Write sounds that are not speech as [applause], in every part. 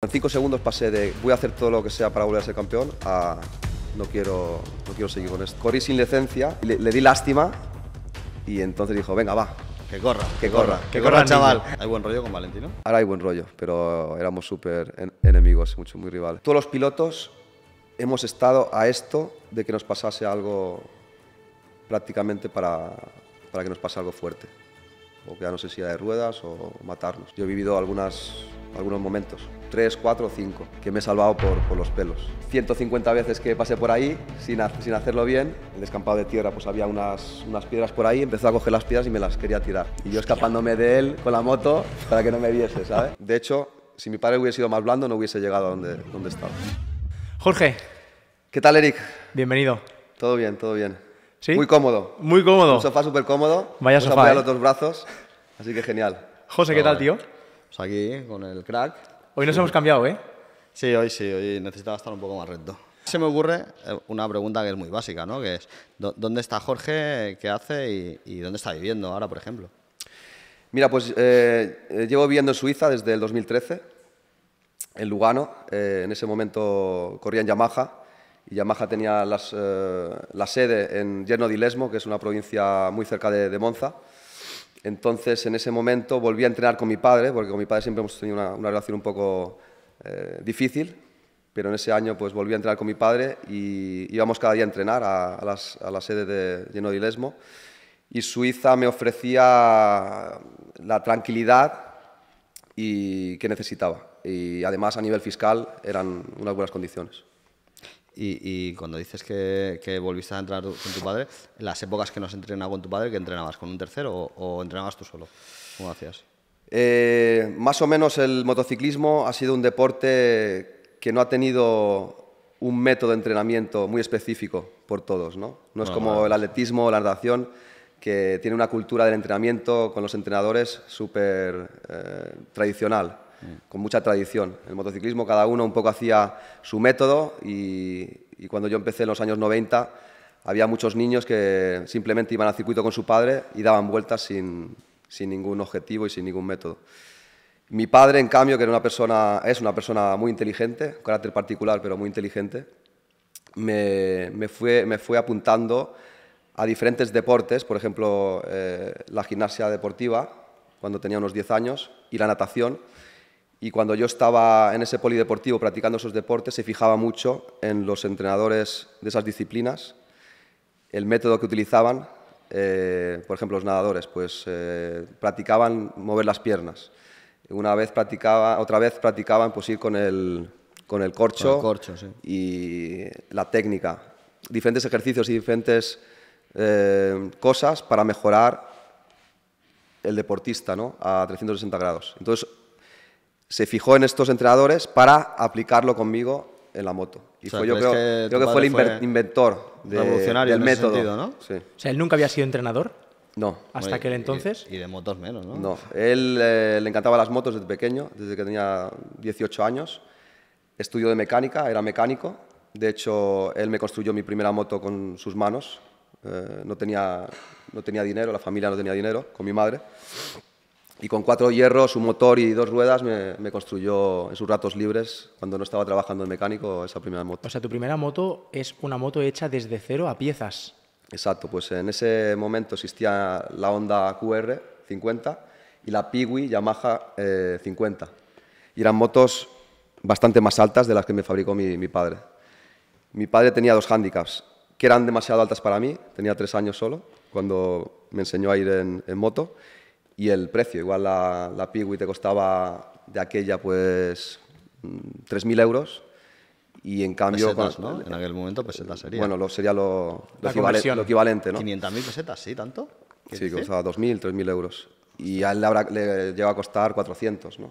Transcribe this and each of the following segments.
En cinco segundos pasé de voy a hacer todo lo que sea para volver a ser campeón a no quiero, no quiero seguir con esto. Corrí sin licencia, le, di lástima y entonces dijo, venga, va. Que corra, que corra, que corra, chaval. ¿Hay buen rollo con Valentino? Ahora hay buen rollo, pero éramos súper enemigos, mucho, muy rivales. Todos los pilotos hemos estado a esto de que nos pasase algo prácticamente para, para que nos pase algo fuerte. O que no sé si de ruedas o matarnos. Yo he vivido algunas algunos momentos, tres, cuatro, cinco, que me he salvado por, por los pelos. 150 veces que pasé por ahí sin, sin hacerlo bien, el descampado de tierra, pues había unas, unas piedras por ahí, empezó a coger las piedras y me las quería tirar. Y yo escapándome de él con la moto [laughs] para que no me viese, ¿sabes? De hecho, si mi padre hubiese sido más blando, no hubiese llegado a donde, donde estaba. Jorge. ¿Qué tal, Eric? Bienvenido. Todo bien, todo bien. ¿Sí? Muy cómodo. Muy cómodo. Un sofá súper cómodo. Vaya sofá. A los ¿eh? dos brazos, así que genial. José, ¿qué tal, tío? Pues aquí, con el crack. Hoy nos hemos cambiado, ¿eh? Sí, hoy sí, hoy necesitaba estar un poco más recto. Se me ocurre eh, una pregunta que es muy básica, ¿no? Que es, ¿dónde está Jorge? ¿Qué hace? y, dónde está viviendo ahora, por ejemplo? Mira, pues eh, eh, llevo viviendo en Suiza desde el 2013, en Lugano. en ese momento corría en Yamaha y Yamaha tenía la sede en Yerno di Lesmo, que es una provincia muy cerca de Monza. Entonces, en ese momento volví a entrenar con mi padre, porque con mi padre siempre hemos tenido una, relación un poco eh, difícil, pero en ese año pues volví a entrenar con mi padre y íbamos cada día a entrenar a, la sede de Lleno de Y Suiza me ofrecía la tranquilidad y que necesitaba. Y además a nivel fiscal eran unas buenas condiciones. Y, cuando dices que, volviste a entrenar con tu padre, las épocas que no has entrenado con tu padre, que entrenabas? ¿Con un tercero o, entrenabas tú solo? ¿Cómo hacías? Eh, más o menos el motociclismo ha sido un deporte que no ha tenido un método de entrenamiento muy específico por todos, ¿no? es ah, como el atletismo o la natación, que tiene una cultura del entrenamiento con los entrenadores súper eh, tradicional con mucha tradición. El motociclismo cada uno un poco hacía su método y, y cuando yo empecé en los años 90 había muchos niños que simplemente iban al circuito con su padre y daban vueltas sin, sin ningún objetivo y sin ningún método. Mi padre, en cambio, que era una persona, es una persona muy inteligente, carácter particular, pero muy inteligente, me, me, fue, me fue apuntando a diferentes deportes, por ejemplo, eh, la gimnasia deportiva, cuando tenía unos 10 años, y la natación. Y cuando yo estaba en ese polideportivo practicando esos deportes, se fijaba mucho en los entrenadores de esas disciplinas, el método que utilizaban. Eh, por ejemplo, los nadadores, pues eh, practicaban mover las piernas. Una vez practicaba, otra vez practicaban pues ir con el, con el corcho, y la técnica. Diferentes ejercicios y diferentes eh, cosas para mejorar el deportista ¿no? a 360 grados. Entonces, se fijó en estos entrenadores para aplicarlo conmigo en la moto. Y fue, yo creo que, fue el inventor de, del método. ¿no? O sea, él nunca había sido entrenador. No. Hasta aquel entonces. Y, de motos menos, ¿no? No. Él eh, le encantaba las motos desde pequeño, desde que tenía 18 años. Estudió de mecánica, era mecánico. De hecho, él me construyó mi primera moto con sus manos. Eh, no, tenía, no tenía dinero, la familia no tenía dinero, con mi madre y con cuatro hierros, un motor y dos ruedas me, construyó en sus ratos libres cuando no estaba trabajando en mecánico esa primera moto. O sea, tu primera moto es una moto hecha desde cero a piezas. Exacto, pues en ese momento existía la Honda QR 50 y la Piwi Yamaha 50. Eh, y eran motos bastante más altas de las que me fabricó mi, padre. Mi padre tenía dos hándicaps que eran demasiado altas para mí, tenía tres años solo cuando me enseñó a ir en, en moto y el precio. Igual la, la te costaba de aquella pues 3.000 mm, euros y en cambio... Pesetas, ¿no? En aquel momento pesetas sería. Bueno, lo, sería lo, equivalente, ¿no? 500.000 pesetas, ¿sí? ¿Tanto? Sí, que costaba 2.000, 3.000 euros. Y a él le, lleva a costar 400, ¿no?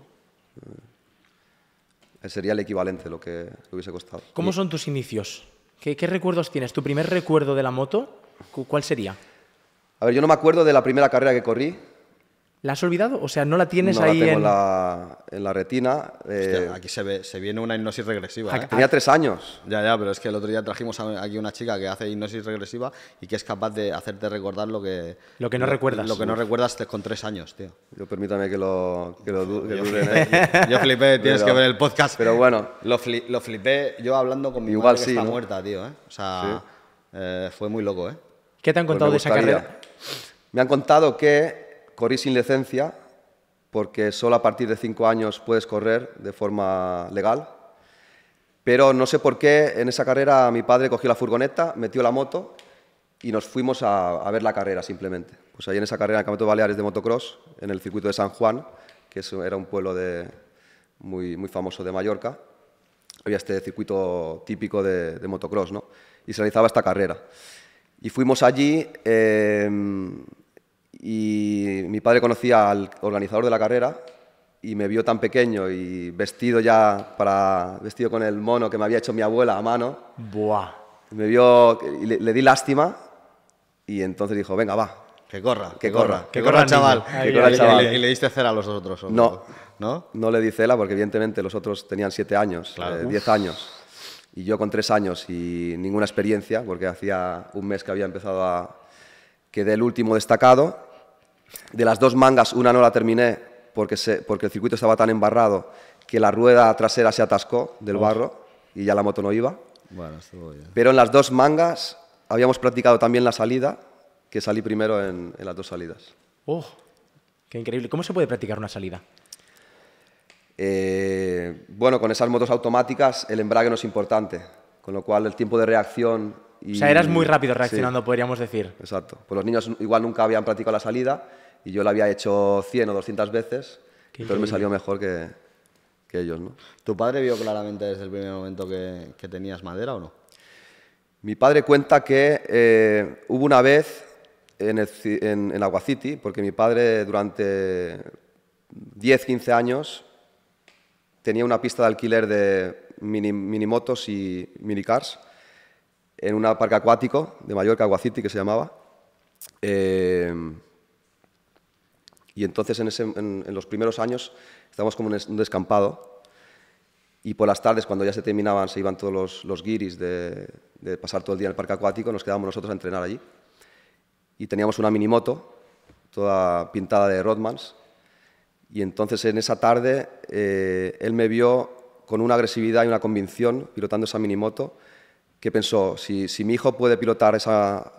Eh, sería el equivalente lo que hubiese costado. ¿Cómo son tus inicios? ¿Qué, ¿Qué recuerdos tienes? ¿Tu primer recuerdo de la moto? ¿Cuál sería? A ver, yo no me acuerdo de la primera carrera que corrí, ¿La has olvidado? O sea, ¿no la tienes no ahí la tengo en... La, retina? Hostia, eh, aquí se, ve, se viene una hipnosis regresiva. ¿eh? Tenía ah. tres años. Ya, ya, pero es que el otro día trajimos aquí una chica que hace hipnosis regresiva y que es capaz de hacerte recordar lo que... Lo que no recuerdas. Lo que no recuerdas con tres años, tío. Yo permítame que lo, que ¿eh? [laughs] yo, flipé, tienes que ver el podcast. Pero bueno. Lo, flipé yo hablando con mi Igual madre está muerta, tío. O sea, fue muy loco, ¿eh? ¿Qué te han pues contado de esa carrera? Me han contado que corrí sin licencia porque solo a partir de cinco años puedes correr de forma legal. Pero no sé por qué en esa carrera mi padre cogió la furgoneta, metió la moto y nos fuimos a, ver la carrera simplemente. Pues ahí en esa carrera en el Campeonato de Baleares de motocross, en el circuito de San Juan, que eso era un pueblo de, muy, muy famoso de Mallorca, había este circuito típico de, motocross, ¿no? Y se realizaba esta carrera. Y fuimos allí. Eh, y mi padre conocía al organizador de la carrera y me vio tan pequeño y vestido ya para vestido con el mono que me había hecho mi abuela a mano. Buah. Me vio le, le di lástima y entonces dijo, "Venga, va, que corra, que, corra, que corra, chaval. Y, le, diste cera a los otros. No, no, no le di cera porque evidentemente los otros tenían siete años, eh, diez años. Y yo con tres años y ninguna experiencia, porque hacía un mes que había empezado a... Quedé el último destacado de las dos mangas, una no la terminé porque, porque el circuito estaba tan embarrado que la rueda trasera se atascó del barro y ya la moto no iba. Pero en las dos mangas habíamos practicado también la salida, que salí primero en, las dos salidas. ¡Oh! ¡Qué increíble! ¿Cómo se puede practicar una salida? Eh, bueno, con esas motos automáticas el embrague no es importante. Con lo cual el tiempo de reacción... O sea, eras muy rápido reaccionando, podríamos decir. Exacto. Pues los niños igual nunca habían practicado la salida y yo la había hecho 100 o 200 veces, entonces me salió mejor que, ellos, ¿no? ¿Tu padre vio claramente desde el primer momento que, tenías madera o no? Mi padre cuenta que eh, hubo una vez en, el, en, en porque mi padre durante 10, 15 años tenía una pista de alquiler de mini, motos y minicars en un parque acuático de Mallorca, City, que se llamaba. Eh, y entonces en, los primeros años estábamos como en un descampado y por las tardes, cuando ya se terminaban, se iban todos los, guiris de, pasar todo el día en el parque acuático, nos quedábamos nosotros a entrenar allí. Y teníamos una mini-moto toda pintada de Rodmans. Y entonces en esa tarde eh, él me vio con una agresividad y una convicción pilotando esa minimoto que pensó, si, si mi hijo puede pilotar esa,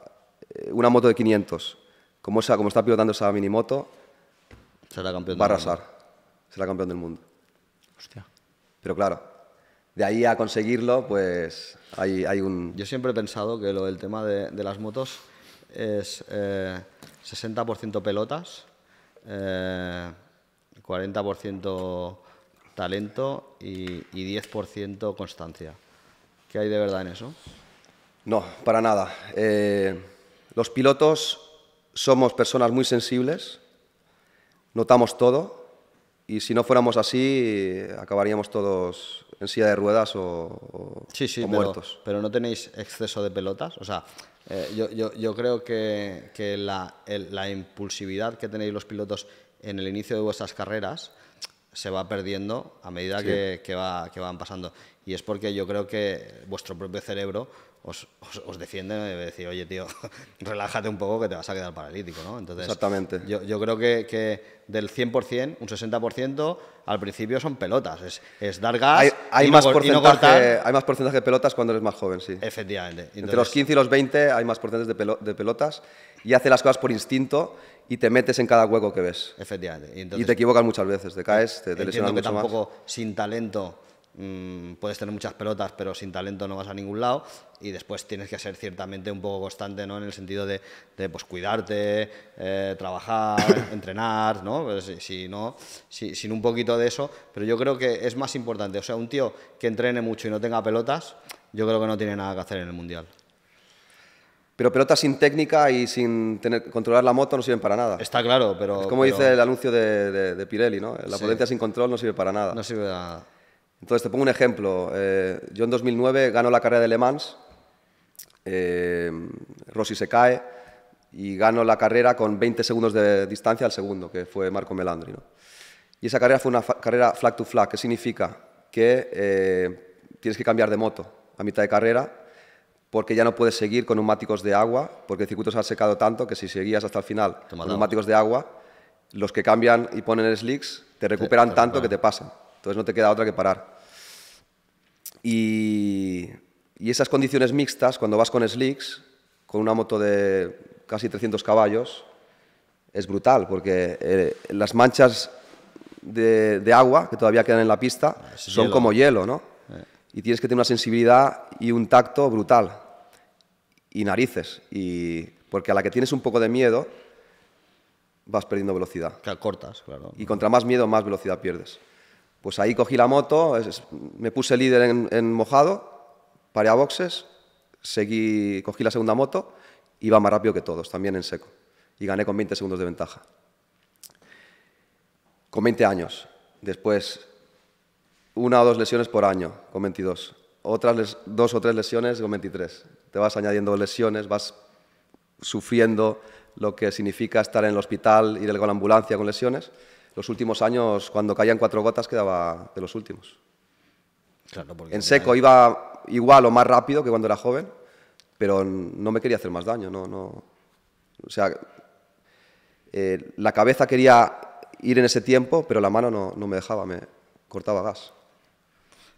eh, una moto de 500, como, esa, como está pilotando esa minimoto, será campeón va a arrasar, será campeón del mundo. Pero claro, de ahí a conseguirlo, pues hay, hay un... Yo siempre he pensado que lo del tema de, las motos es 60% eh, pelotas, 40% eh, talento y, 10% constancia. ¿Qué hay de verdad en eso? No, para nada. Eh, los pilotos somos personas muy sensibles, notamos todo y si no fuéramos así acabaríamos todos en silla de ruedas o, muertos. Pero, no tenéis exceso de pelotas. O sea, eh, yo, creo que, la impulsividad que tenéis los pilotos en el inicio de vuestras carreras se va perdiendo a medida que, va, que van pasando. Y es porque yo creo que vuestro propio cerebro os, os, os, defiende de decir, oye, tío, [laughs] relájate un poco que te vas a quedar paralítico, ¿no? Entonces, Exactamente. Yo, yo creo que, que, del 100%, un 60% al principio son pelotas, es, es dar gas hay, más no, porcentaje, Hay más porcentaje de pelotas cuando eres más joven, sí. Efectivamente. Entre los 15 y los 20 hay más porcentajes de, de pelotas y hace las cosas por instinto y te metes en cada hueco que ves. Efectivamente. Y, te equivocas muchas veces, te caes, te, lesionas mucho que tampoco sin talento mm, puedes tener muchas pelotas, pero sin talento no vas a ningún lado y después tienes que ser ciertamente un poco constante, ¿no? En el sentido de, pues, cuidarte, eh, trabajar, [coughs] entrenar, ¿no? Pues, si, no sin un poquito de eso, pero yo creo que es más importante, o sea, un tío que entrene mucho y no tenga pelotas, yo creo que no tiene nada que hacer en el Mundial. Pero pelotas sin técnica y sin tener, controlar la moto no sirven para nada. Está claro, pero... Es como dice el anuncio de, Pirelli, ¿no? La potencia sin control no sirve para nada. No sirve para nada. Entonces, te pongo un ejemplo. Eh, yo en 2009 gano la carrera de Le Mans, eh, Rossi se cae y gano la carrera con 20 segundos de distancia al segundo, que fue Marco Melandri. ¿no? Y esa carrera fue una carrera flag to flag, que significa que eh, tienes que cambiar de moto a mitad de carrera porque ya no puedes seguir con neumáticos de agua, porque el circuito se ha secado tanto que si seguías hasta el final con neumáticos de agua, los que cambian y ponen slicks te recuperan tanto que te pasan. Entonces no te queda otra que parar. Y, esas condiciones mixtas, cuando vas con slicks, con una moto de casi 300 caballos, es brutal, porque eh, las manchas de, agua que todavía quedan en la pista ah, son como hielo, ¿no? y tienes que tener una sensibilidad y un tacto brutal y narices. Y porque a la que tienes un poco de miedo, vas perdiendo velocidad. Que cortas, claro. Y contra más miedo, más velocidad pierdes. Pues ahí cogí la moto, me puse líder en, mojado, paré a boxes, seguí, cogí la segunda moto, iba más rápido que todos, también en seco. Y gané con 20 segundos de ventaja. Con 20 años. Después una o dos lesiones por año, con 22. Otras dos o tres lesiones con 23. Te vas añadiendo lesiones, vas sufriendo lo que significa estar en el hospital, ir con la ambulancia con lesiones. Los últimos años, cuando caían cuatro gotas, quedaba de los últimos. en seco iba igual o más rápido que cuando era joven, pero no me quería hacer más daño. No, O sea, eh, la cabeza quería ir en ese tiempo, pero la mano no, no me dejaba, me cortaba gas.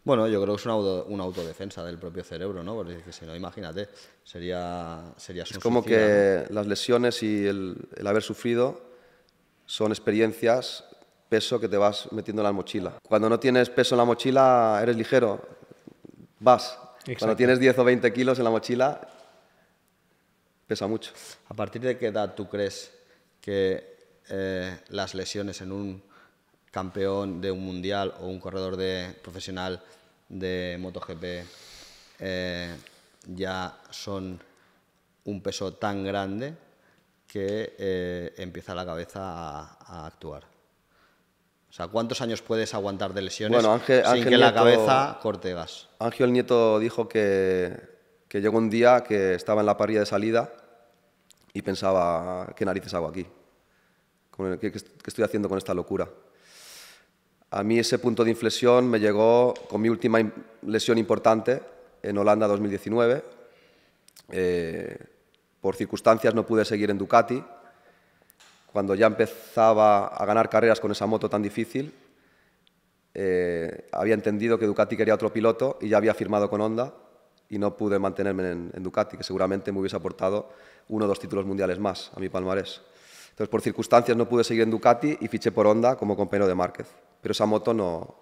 Bueno, yo creo que es una, autodefensa del propio cerebro, ¿no? Porque si no, imagínate, sería... sería es como que las lesiones y el, haber sufrido son experiencias, peso que te vas metiendo en la mochila. Cuando no tienes peso en la mochila, eres ligero, vas. Cuando tienes 10 o 20 kilos en la mochila, pesa mucho. ¿A partir de qué edad tú crees que eh, las lesiones en un campeón de un mundial o un corredor de profesional de MotoGP eh, ya son un peso tan grande que eh, empieza la cabeza a, actuar. O sea, ¿cuántos años puedes aguantar de lesiones sin que la cabeza corte gas? Ángel Nieto dijo que, que llegó un día que estaba en la parrilla de salida y pensaba, ah, ¿qué narices hago aquí? qué estoy haciendo con esta locura? A mí ese punto de inflexión me llegó con mi última lesión importante en Holanda 2019. Eh, por circunstancias no pude seguir en Ducati. Cuando ya empezaba a ganar carreras con esa moto tan difícil, eh, había entendido que Ducati quería otro piloto y ya había firmado con Honda y no pude mantenerme en Ducati, que seguramente me hubiese aportado uno o dos títulos mundiales más a mi palmarés. Entonces, por circunstancias no pude seguir en Ducati y fiché por Honda como compañero de Márquez pero esa moto no,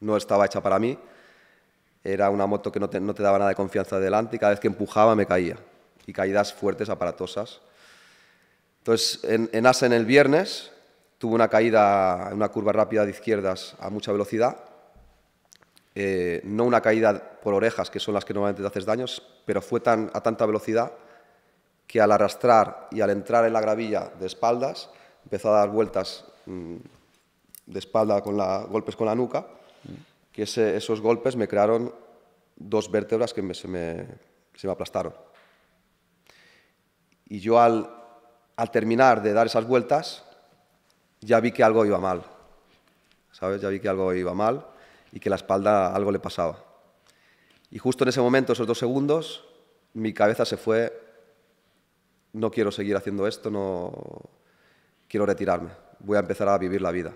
no estaba hecha para mí. Era una moto que no te, daba nada de confianza delante y cada vez que empujaba me caía. Y caídas fuertes, aparatosas. Entonces, en, en Asen el viernes tuvo una caída en una curva rápida de izquierdas a mucha velocidad. Eh, no una caída por orejas, que son las que normalmente te haces daños, pero fue tan, a tanta velocidad que al arrastrar y al entrar en la gravilla de espaldas empezó a dar vueltas mm, de espalda con la, golpes con la nuca, que esos golpes me crearon dos vértebras que se, me, se, me, aplastaron. Y yo al, al terminar de dar esas vueltas, ya vi que algo iba mal, ¿sabes? Ya vi que algo iba mal y que la espalda algo le pasaba. Y justo en ese momento, esos dos segundos, mi cabeza se fue, no quiero seguir haciendo esto, no quiero retirarme, voy a empezar a vivir la vida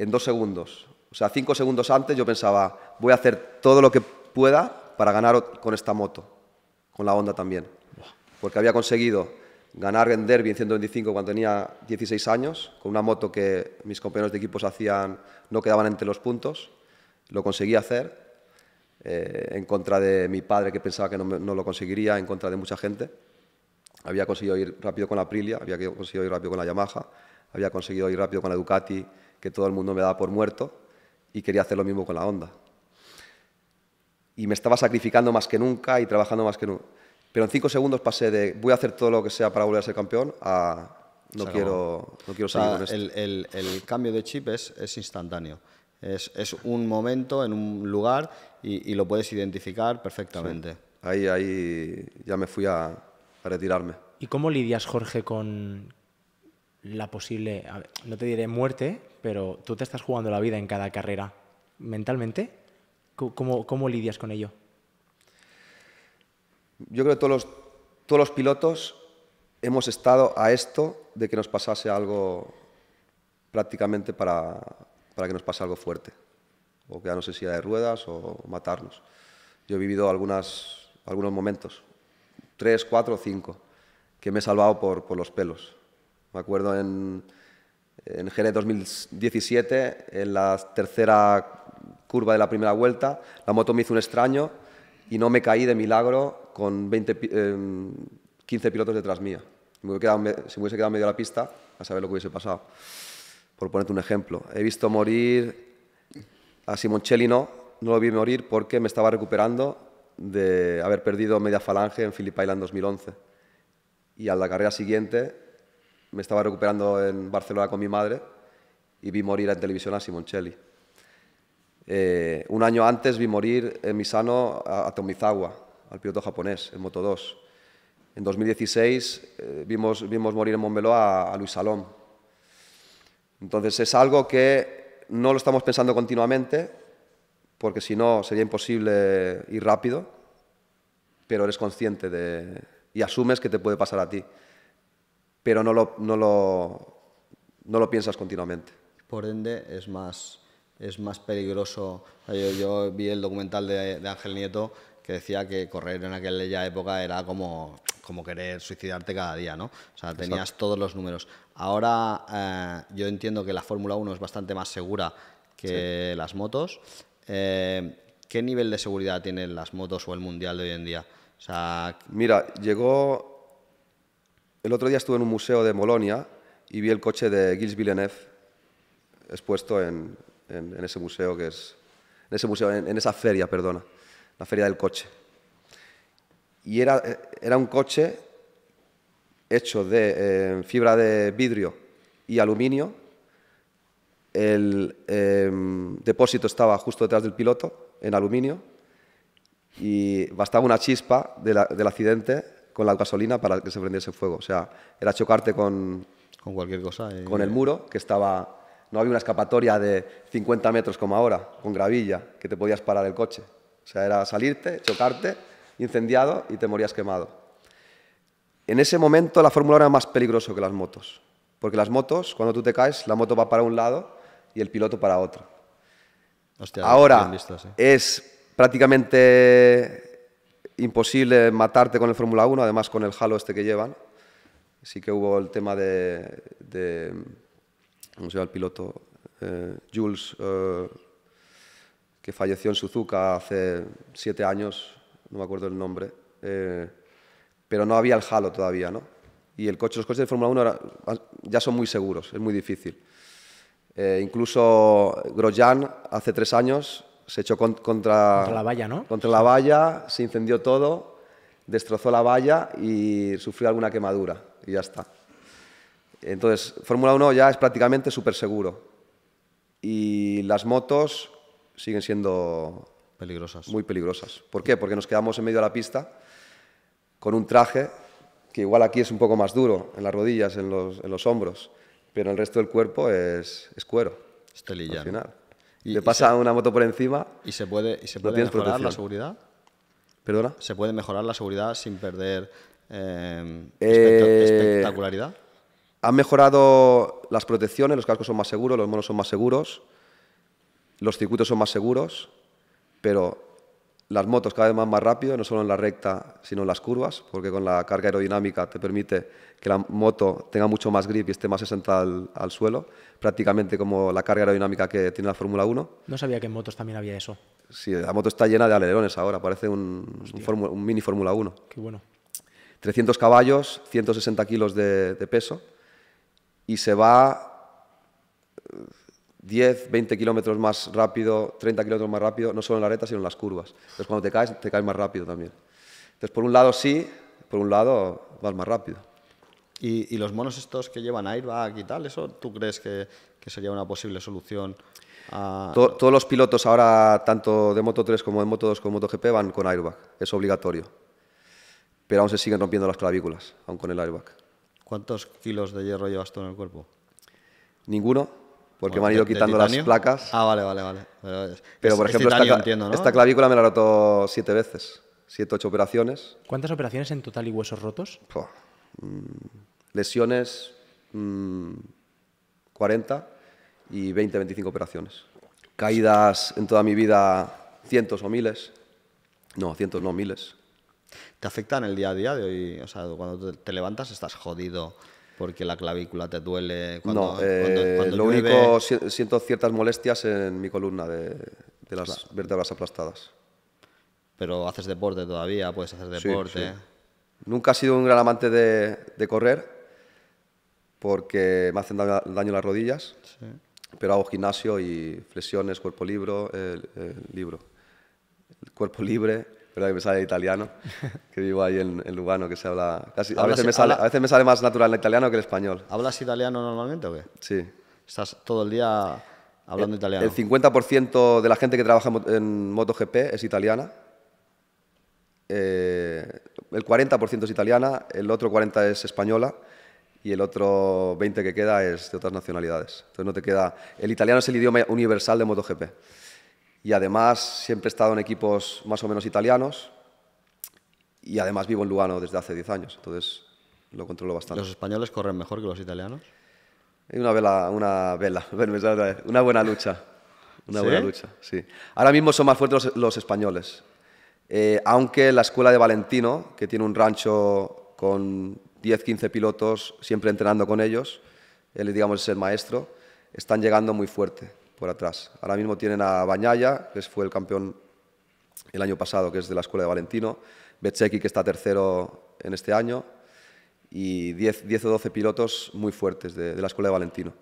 en dos segundos. O sea, cinco segundos antes yo pensaba, voy a hacer todo lo que pueda para ganar con esta moto, con la Honda también. Porque había conseguido ganar en Derby en 125 cuando tenía 16 años, con una moto que mis compañeros de equipos hacían, no quedaban entre los puntos. Lo conseguí hacer, eh, en contra de mi padre que pensaba que no, no lo conseguiría, en contra de mucha gente. Había conseguido ir rápido con la Aprilia, había conseguido ir rápido con la Yamaha, había conseguido ir rápido con la Ducati, que todo el mundo me daba por muerto y quería hacer lo mismo con la onda. Y me estaba sacrificando más que nunca y trabajando más que nunca. Pero en cinco segundos pasé de voy a hacer todo lo que sea para volver a ser campeón a no, quiero, no quiero con esto. El, el, el, cambio de chip es, instantáneo. Es, es, un momento en un lugar y, y lo puedes identificar perfectamente. Ahí, ahí ya me fui a, a retirarme. ¿Y cómo lidias, Jorge, con la posible, no te diré muerte, pero tú te estás jugando la vida en cada carrera. ¿Mentalmente? ¿Cómo, lidias con ello? Yo creo que todos los, pilotos hemos estado a esto de que nos pasase algo prácticamente para, que nos pase algo fuerte, o que no sé si de ruedas o matarnos. Yo he vivido algunas, algunos momentos, tres, cuatro cinco, que me he salvado por, por los pelos. Me acuerdo en, en Jerez 2017, en la tercera curva de la primera vuelta, la moto me hizo un extraño y no me caí de milagro con 15 eh, pilotos detrás mía. si me hubiese quedado medio de la pista, a saber lo que hubiese pasado. Por ponerte un ejemplo, he visto morir a Simoncelli, no, no lo vi morir porque me estaba recuperando de haber perdido media falange en Phillip Island 2011. Y a la carrera siguiente me estaba recuperando en Barcelona con mi madre y vi morir en televisión a Simoncelli. Eh, un año antes vi morir en Misano a, Tomizawa, al piloto japonés, en Moto 2. En 2016 eh, vimos, morir en Montmeló a, Luis Salom. Entonces es algo que no lo estamos pensando continuamente, porque si no sería imposible ir rápido, pero eres consciente de, y asumes que te puede pasar a ti pero no lo, no lo, no lo piensas continuamente. Por ende, es más, es más peligroso. Yo, vi el documental de, Ángel Nieto que decía que correr en aquella época era como, como querer suicidarte cada día, ¿no? O sea, tenías todos los números. Ahora eh, yo entiendo que la Fórmula 1 es bastante más segura que las motos. Eh, ¿Qué nivel de seguridad tienen las motos o el Mundial de hoy en día? O sea, Mira, llegó el otro día estuve en un museo de Molonia y vi el coche de Gilles Villeneuve expuesto en, ese museo que es... En esa feria, perdona, la feria del coche. Y era, un coche hecho de eh, fibra de vidrio y aluminio. El em, depósito estaba justo detrás del piloto, en aluminio, y bastaba una chispa del accidente con la gasolina para que se prendiese fuego. O sea, era chocarte con... Con cualquier cosa. Eh. Con el muro, que estaba... No había una escapatoria de 50 metros como ahora, con gravilla, que te podías parar el coche. O sea, era salirte, chocarte, incendiado y te morías quemado. En ese momento la Fórmula era más peligroso que las motos. Porque las motos, cuando tú te caes, la moto va para un lado y el piloto para otro. ahora eh. es prácticamente imposible matarte con el Fórmula 1, además con el halo este que llevan. Sí que hubo el tema de, de ¿cómo se llama el piloto? Eh, Jules, eh, que falleció en Suzuka hace siete años, no me acuerdo el nombre, eh, pero no había el halo todavía, ¿no? Y el coche, los coches de Fórmula 1 ya son muy seguros, es muy difícil. incluso Grosjean hace tres años se echó contra, la valla, ¿no? Contra la valla, se incendió todo, destrozó la valla y sufrió alguna quemadura y ya está. Entonces, Fórmula 1 ya es prácticamente súper seguro. Y las motos siguen siendo peligrosas. Muy peligrosas. ¿Por qué? Porque nos quedamos en medio de la pista con un traje que igual aquí es un poco más duro, en las rodillas, en los, hombros, pero el resto del cuerpo es, cuero. Estelilla. Le pasa una moto por encima. ¿Y se puede, y se puede mejorar la seguridad? ¿Perdona? ¿Se puede mejorar la seguridad sin perder em, eh, espectacularidad? Han mejorado las protecciones, los cascos son más seguros, los monos son más seguros, los circuitos son más seguros, pero las motos cada vez más, más rápido, no solo en la recta, sino en las curvas, porque con la carga aerodinámica te permite que la moto tenga mucho más grip y esté más asentada al, suelo, prácticamente como la carga aerodinámica que tiene la Fórmula 1. No sabía que en motos también había eso. Sí, la moto está llena de alerones ahora, parece un, mini Fórmula 1. Qué bueno. 300 caballos, 160 kilos de, de peso, y se va 10, 20 kilómetros más rápido, 30 kilómetros más rápido, no solo en la reta, sino en las curvas. Entonces, cuando te caes, te caes más rápido también. Entonces, por un lado sí, por un lado vas más rápido. ¿Y, los monos estos que llevan airbag y tal, eso tú crees que, sería una posible solución? todos los pilotos ahora, tanto de Moto 3 como de Moto 2 como MotoGP, van con airbag, es obligatorio. Pero aún se siguen rompiendo las clavículas, aún con el airbag. ¿Cuántos kilos de hierro llevas tú en el cuerpo? Ninguno porque me han ido quitando las placas. Ah, vale, vale, vale. Pero, por ejemplo, esta, clavícula me la he roto siete veces. Siete, ocho operaciones. ¿Cuántas operaciones en total y huesos rotos? Mm, lesiones 40 mm, y 20, 25 operaciones. Caídas en toda mi vida cientos o miles. No, cientos no, miles. ¿Te afectan el día a día de hoy? O sea, cuando te levantas estás jodido porque la clavícula te duele cuando, cuando, eh, lo único siento ciertas molestias en mi columna de, las vértebras aplastadas. Pero haces deporte todavía, puedes hacer deporte. Sí, Nunca he sido un gran amante de, correr porque me hacen daño, las rodillas, pero hago gimnasio y flexiones, cuerpo libre, libro, cuerpo libre verdad que me sale italiano, [laughs] que vivo ahí en, Lugano, que se habla... Casi, a, veces me sale, a veces me sale más natural el italiano que el español. ¿Hablas italiano normalmente o qué? Sí. ¿Estás todo el día hablando el, eh, italiano? El 50% de la gente que trabaja en MotoGP es italiana. Eh, el 40% es italiana, el otro 40% es española y el otro 20% que queda es de otras nacionalidades. Entonces no te queda... El italiano es el idioma universal de MotoGP y además siempre he estado en equipos más o menos italianos y además vivo en Lugano desde hace 10 años, entonces lo controlo bastante. ¿Los españoles corren mejor que los italianos? una vela, una vela, [laughs] una buena lucha, una buena lucha, sí. Ahora mismo son más fuertes los, españoles, eh, aunque la escuela de Valentino, que tiene un rancho con 10-15 pilotos, siempre entrenando con ellos, él digamos es el maestro, están llegando muy fuerte por atrás. Ahora mismo tienen a Bañaya, que fue el campeón el año pasado, que es de la escuela de Valentino, Becheki, que está tercero en este año, y 10, o 12 pilotos muy fuertes de, la escuela de Valentino.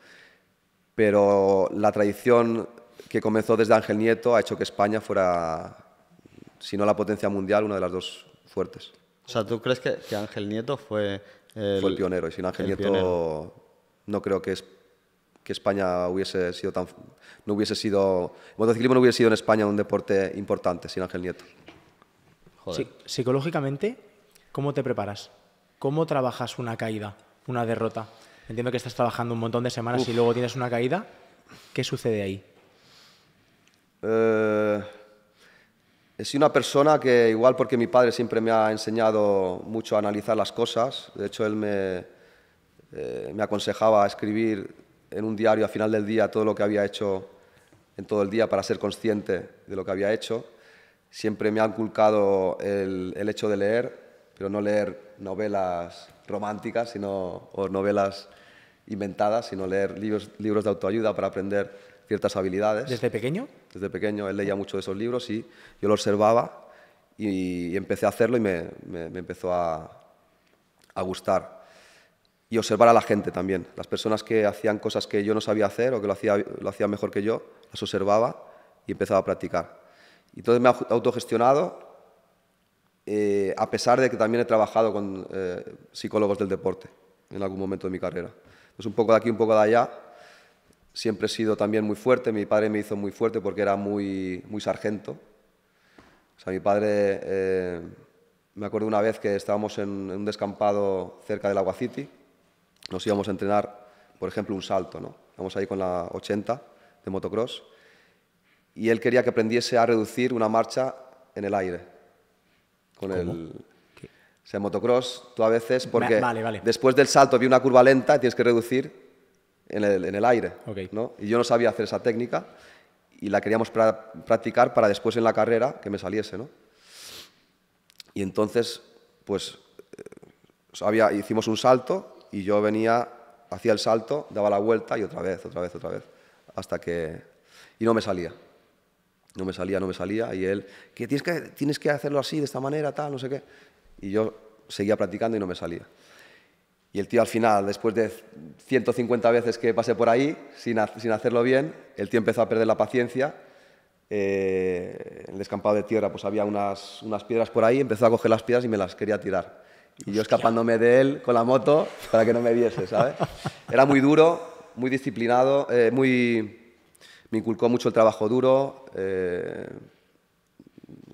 Pero la tradición que comenzó desde Ángel Nieto ha hecho que España fuera, si no la potencia mundial, una de las dos fuertes. O sea, ¿tú crees que, Ángel Nieto fue el, fue el pionero? Y sin Ángel Nieto no creo que es que España hubiese sido tan, no hubiese sido, el motociclismo no hubiese sido en España un deporte importante sin Ángel Nieto. psicológicamente, ¿cómo te preparas? ¿Cómo trabajas una caída, una derrota? Entiendo que estás trabajando un montón de semanas y luego tienes una caída. ¿Qué sucede ahí? Eh, he una persona que, igual porque mi padre siempre me ha enseñado mucho a analizar las cosas, de hecho él me, eh, me aconsejaba escribir en un diario al final del día todo lo que había hecho en todo el día para ser consciente de lo que había hecho. Siempre me ha inculcado el, hecho de leer, pero no leer novelas románticas sino, o novelas inventadas, sino leer libros, libros de autoayuda para aprender ciertas habilidades. ¿Desde pequeño? Desde pequeño, él leía mucho de esos libros y yo lo observaba y, empecé a hacerlo y me, empezó a gustar y observar a la gente también. Las personas que hacían cosas que yo no sabía hacer o que lo, hacía, lo hacían mejor que yo, las observaba y empezaba a practicar. y Entonces me he autogestionado, eh, a pesar de que también he trabajado con eh, psicólogos del deporte en algún momento de mi carrera. Pues un poco de aquí, un poco de allá. Siempre he sido también muy fuerte. Mi padre me hizo muy fuerte porque era muy, muy sargento. O sea, mi padre... Eh, me acuerdo una vez que estábamos en, un descampado cerca del City nos íbamos a entrenar, por ejemplo, un salto, ¿no? Vamos ahí con la 80 de motocross y él quería que aprendiese a reducir una marcha en el aire. Con el o sea, motocross, tú a veces, porque después del salto vi una curva lenta y tienes que reducir en el, aire. ¿no? Y yo no sabía hacer esa técnica y la queríamos practicar para después en la carrera que me saliese. ¿no? Y entonces, pues, eh, había, hicimos un salto y yo venía, hacía el salto, daba la vuelta y otra vez, otra vez, otra vez, hasta que... Y no me salía. No me salía, no me salía. Y él, que tienes que, hacerlo así, de esta manera, tal, no sé qué. Y yo seguía practicando y no me salía. Y el tío al final, después de 150 veces que pasé por ahí, sin, hacerlo bien, el tío empezó a perder la paciencia. Eh, en el escampado de tierra pues había unas, unas piedras por ahí, empezó a coger las piedras y me las quería tirar y yo escapándome de él con la moto para que no me viese, ¿sabes? Era muy duro, muy disciplinado, eh, muy... me inculcó mucho el trabajo duro. Eh,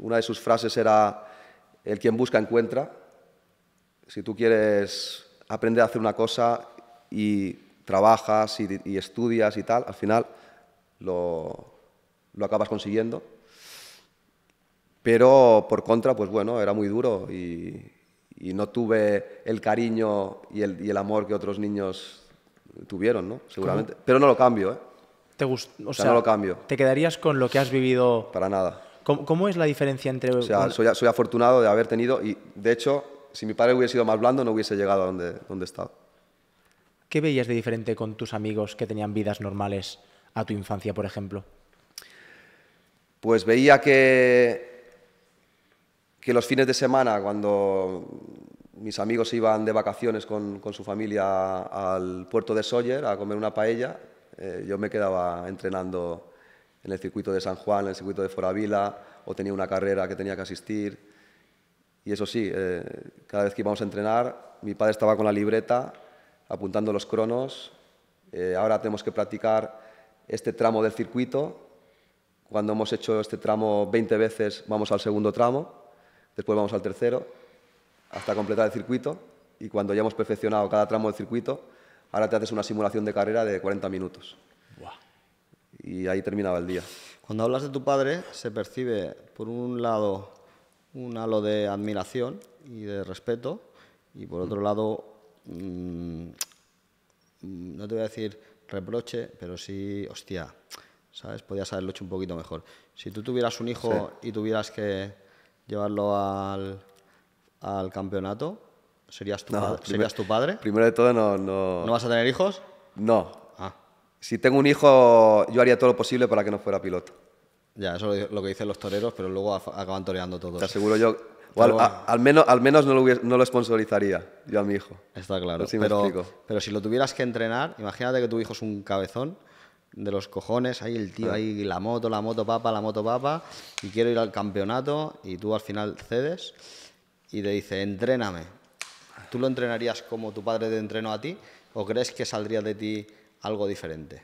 una de sus frases era, el quien busca encuentra. Si tú quieres aprender a hacer una cosa y trabajas y, y estudias y tal, al final lo, lo acabas consiguiendo. Pero por contra, pues bueno, era muy duro y, y no tuve el cariño y el, amor que otros niños tuvieron, ¿no? Seguramente. Pero no lo cambio, ¿eh? ¿Te o, no lo cambio. ¿Te quedarías con lo que has vivido? Para nada. ¿Cómo, es la diferencia entre...? O sea, soy, afortunado de haber tenido y, de hecho, si mi padre hubiese sido más blando, no hubiese llegado a donde, donde he estado. ¿Qué veías de diferente con tus amigos que tenían vidas normales a tu infancia, por ejemplo? Pues veía que que los fines de semana, cuando mis amigos iban de vacaciones con, su familia al puerto de Sóller a comer una paella, eh, yo me quedaba entrenando en el circuito de San Juan, en el circuito de Foravila, o tenía una carrera que tenía que asistir. Y eso sí, eh, cada vez que íbamos a entrenar, mi padre estaba con la libreta apuntando los cronos. Eh, ahora tenemos que practicar este tramo del circuito. Cuando hemos hecho este tramo 20 veces, vamos al segundo tramo después vamos al tercero, hasta completar el circuito y cuando ya hemos perfeccionado cada tramo del circuito, ahora te haces una simulación de carrera de 40 minutos. Y ahí terminaba el día. Cuando hablas de tu padre, se percibe, por un lado, un halo de admiración y de respeto, y por otro lado, mm, no te voy a decir reproche, pero sí, hostia, ¿sabes? Podías haberlo hecho un poquito mejor. Si tú tuvieras un hijo y tuvieras que llevarlo al, campeonato? ¿Serías tu, padre? tu padre? Primero de todo, no, no. vas a tener hijos? No. Ah. Si tengo un hijo, yo haría todo lo posible para que no fuera piloto. Ya, eso es lo que dicen los toreros, pero luego acaban toreando todo Te aseguro yo. al, menos, al menos no lo, no lo sponsorizaría yo a mi hijo. Está claro. pero, pero si lo tuvieras que entrenar, imagínate que tu hijo es un cabezón de los cojones, ahí el tío, ah. ahí la moto, la moto papa, la moto papa, y quiero ir al campeonato, y tú al final cedes y te dice, entréname. ¿Tú lo entrenarías como tu padre te entrenó a ti o crees que saldría de ti algo diferente?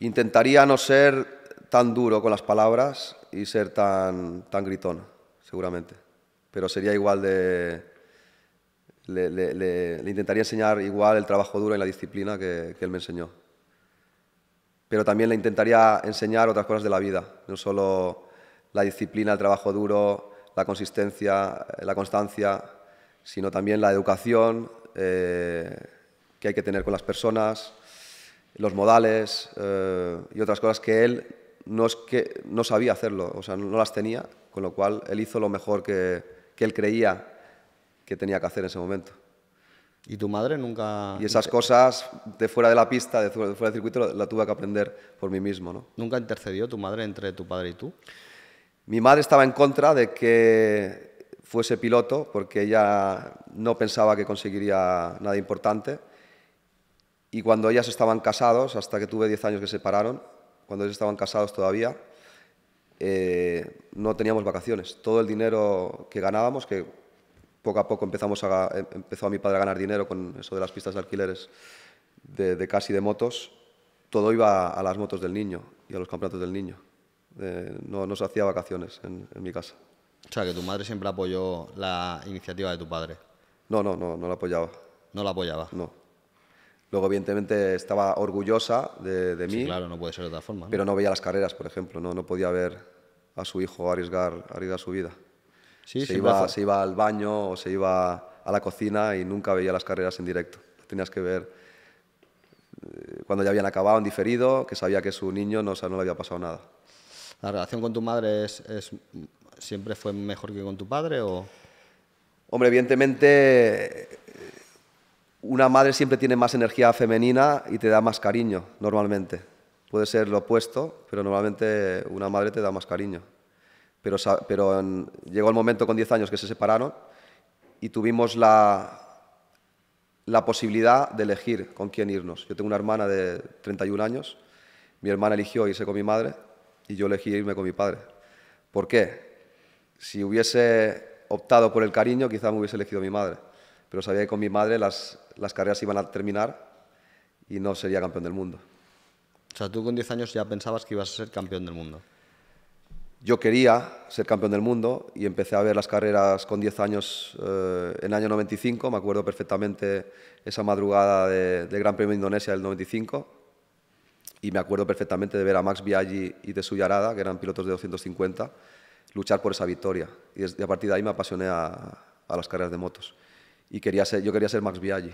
Intentaría no ser tan duro con las palabras y ser tan, tan gritón, seguramente. Pero sería igual de, le, intentaría enseñar igual el trabajo duro y la disciplina que, él me enseñó. Pero también le intentaría enseñar otras cosas de la vida, no solo la disciplina, el trabajo duro, la consistencia, eh, la constancia, sino también la educación eh, que hay que tener con las personas, los modales eh, y otras cosas que él no, sabía hacerlo, o sea, no las tenía, con lo cual él hizo lo mejor que él creía que tenía que hacer en ese momento. ¿Y tu madre nunca...? Y esas cosas de fuera de la pista, de fuera del circuito, la, tuve que aprender por mí mismo. ¿no? ¿Nunca intercedió tu madre entre tu padre y tú? Mi madre estaba en contra de que fuese piloto porque ella no pensaba que conseguiría nada importante. Y cuando ellas estaban casados, hasta que tuve 10 años que se separaron, cuando ellos estaban casados todavía, eh, no teníamos vacaciones. Todo el dinero que ganábamos, que poco a poco empezamos a, em, empezó a mi padre a ganar dinero con eso de las pistas de alquileres de, casi de motos, todo iba a, las motos del niño y a los campeonatos del niño. Eh, no, no, se hacía vacaciones en, mi casa. O sea, que tu madre siempre apoyó la iniciativa de tu padre. No, no, no, no la apoyaba. No la apoyaba. No. Luego, evidentemente, estaba orgullosa de, mí. Sí, claro, no puede ser de otra forma. Pero no veía las carreras, por ejemplo. No, no podía ver a su hijo arriesgar, arriesgar su vida se, iba, se iba al baño o se iba a la cocina y nunca veía las carreras en directo. tenías que ver eh, cuando ya habían acabado en diferido, que sabía que su niño no, no le había pasado nada. ¿La relación con tu madre es, siempre fue mejor que con tu padre? O? Hombre, evidentemente eh, una madre siempre tiene más energía femenina y te da más cariño, normalmente. Puede ser lo opuesto, pero normalmente una madre te da más cariño pero, llegó el momento con 10 años que se separaron y tuvimos la, posibilidad de elegir con quién irnos. Yo tengo una hermana de 31 años, mi hermana eligió irse con mi madre y yo elegí irme con mi padre. ¿Por qué? Si hubiese optado por el cariño, quizá me hubiese elegido mi madre, pero sabía que con mi madre las, las carreras iban a terminar y no sería campeón del mundo. O sea, tú con 10 años ya pensabas que ibas a ser campeón del mundo yo quería ser campeón del mundo y empecé a ver las carreras con 10 años eh, en el año 95. Me acuerdo perfectamente esa madrugada del Gran Premio de Indonesia del 95. Y me acuerdo perfectamente de ver a Max Biaggi y de Suyarada, que eran pilotos de 250, luchar por esa victoria. Y, a partir de ahí me apasioné a, las carreras de motos. Y quería ser, yo quería ser Max Biaggi.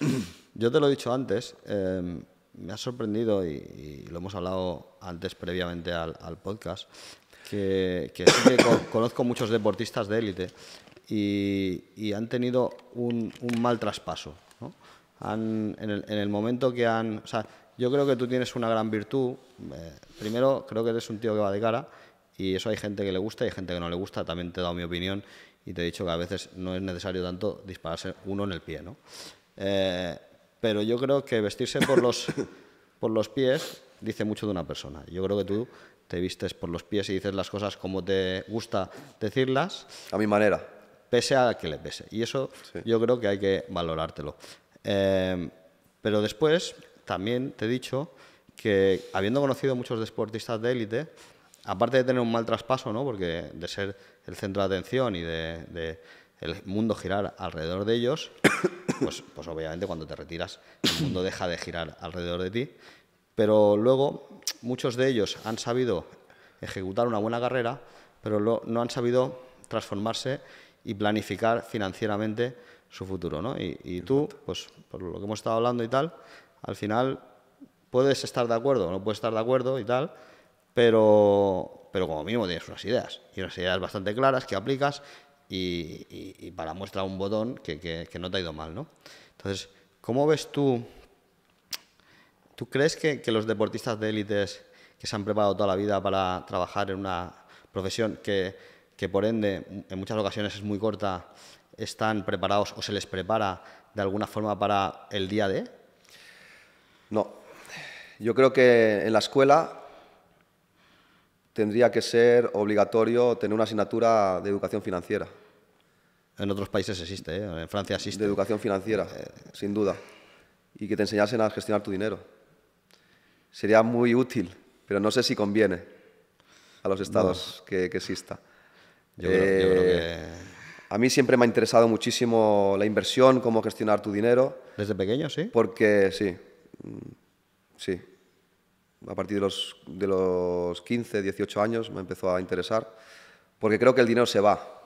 [clears throat] Yo te lo he dicho antes, em, me ha sorprendido y, lo hemos hablado antes previamente al podcast, que, conozco muchos deportistas de élite y, han tenido un, mal traspaso. ¿no? Han, en, el, momento que han... O sea, yo creo que tú tienes una gran virtud. Eh, primero, creo que eres un tío que va de cara y eso hay gente que le gusta y hay gente que no le gusta. También te he dado mi opinión y te he dicho que a veces no es necesario tanto dispararse uno en el pie. ¿no? Eh, pero yo creo que vestirse por los, por los pies dice mucho de una persona. Yo creo que tú te vistes por los pies y dices las cosas como te gusta decirlas. A mi manera. Pese a que le pese. Y eso yo creo que hay que valorártelo. Em, pero después, también te he dicho que habiendo conocido muchos deportistas de élite, aparte de tener un mal traspaso, ¿no? porque de ser el centro de atención y de, el mundo girar alrededor de ellos, [coughs] pues, pues obviamente cuando te retiras el mundo deja de girar alrededor de ti, pero luego muchos de ellos han sabido ejecutar una buena carrera, pero no han sabido transformarse y planificar financieramente su futuro. ¿no? Y, tú, pues por lo que hemos estado hablando y tal, al final puedes estar de acuerdo o no puedes estar de acuerdo y tal, pero, pero como mínimo tienes unas ideas y unas ideas bastante claras que aplicas y, para muestra un botón que, que, que, no te ha ido mal. ¿no? Entonces, ¿cómo ves tú ¿Tú crees que, los deportistas de élites que se han preparado toda la vida para trabajar en una profesión que, por ende en muchas ocasiones es muy corta, están preparados o se les prepara de alguna forma para el día de? No. Yo creo que en la escuela tendría que ser obligatorio tener una asignatura de educación financiera. En otros países existe, ¿eh? en Francia existe. De educación financiera, eh, sin duda. Y que te enseñasen a gestionar tu dinero sería muy útil, pero no sé si conviene a los estados que, exista. Yo, creo, que... Eh, a mí siempre me ha interesado muchísimo la inversión, cómo gestionar tu dinero. ¿Desde pequeño, sí? Porque sí, mm, sí. A partir de los, de los 15, 18 años me empezó a interesar, porque creo que el dinero se va,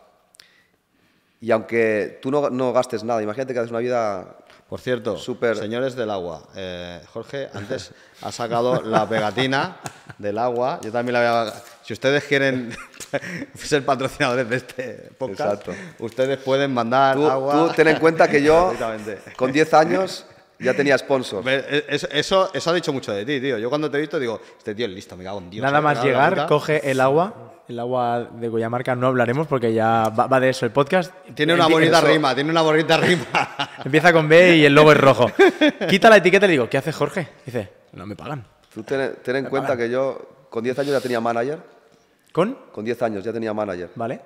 y aunque tú no, gastes nada, imagínate que haces una vida por cierto, Super. señores del agua, eh, Jorge antes ha sacado la pegatina del agua. Yo también la voy a... Si ustedes quieren [laughs] ser patrocinadores de este podcast, ustedes pueden mandar agua. Tú ten en cuenta que yo, [laughs] con 10 años, ya tenía sponsor. E, eso, eso, ha dicho mucho de ti, tío. Yo cuando te he visto digo, este tío es listo, me cago en Dios. Nada eh, más llegar, coge el agua, el agua de Cuyamarca no hablaremos porque ya va, de eso el podcast. Tiene una bonita rima, tiene una bonita rima. [laughs] Empieza con B y el logo es rojo. [laughs] Quita la etiqueta y le digo, ¿qué hace Jorge? Dice, no me pagan. Tú ten, en cuenta que yo con 10 años ya tenía manager. ¿Con? Con 10 años ya tenía manager. Vale.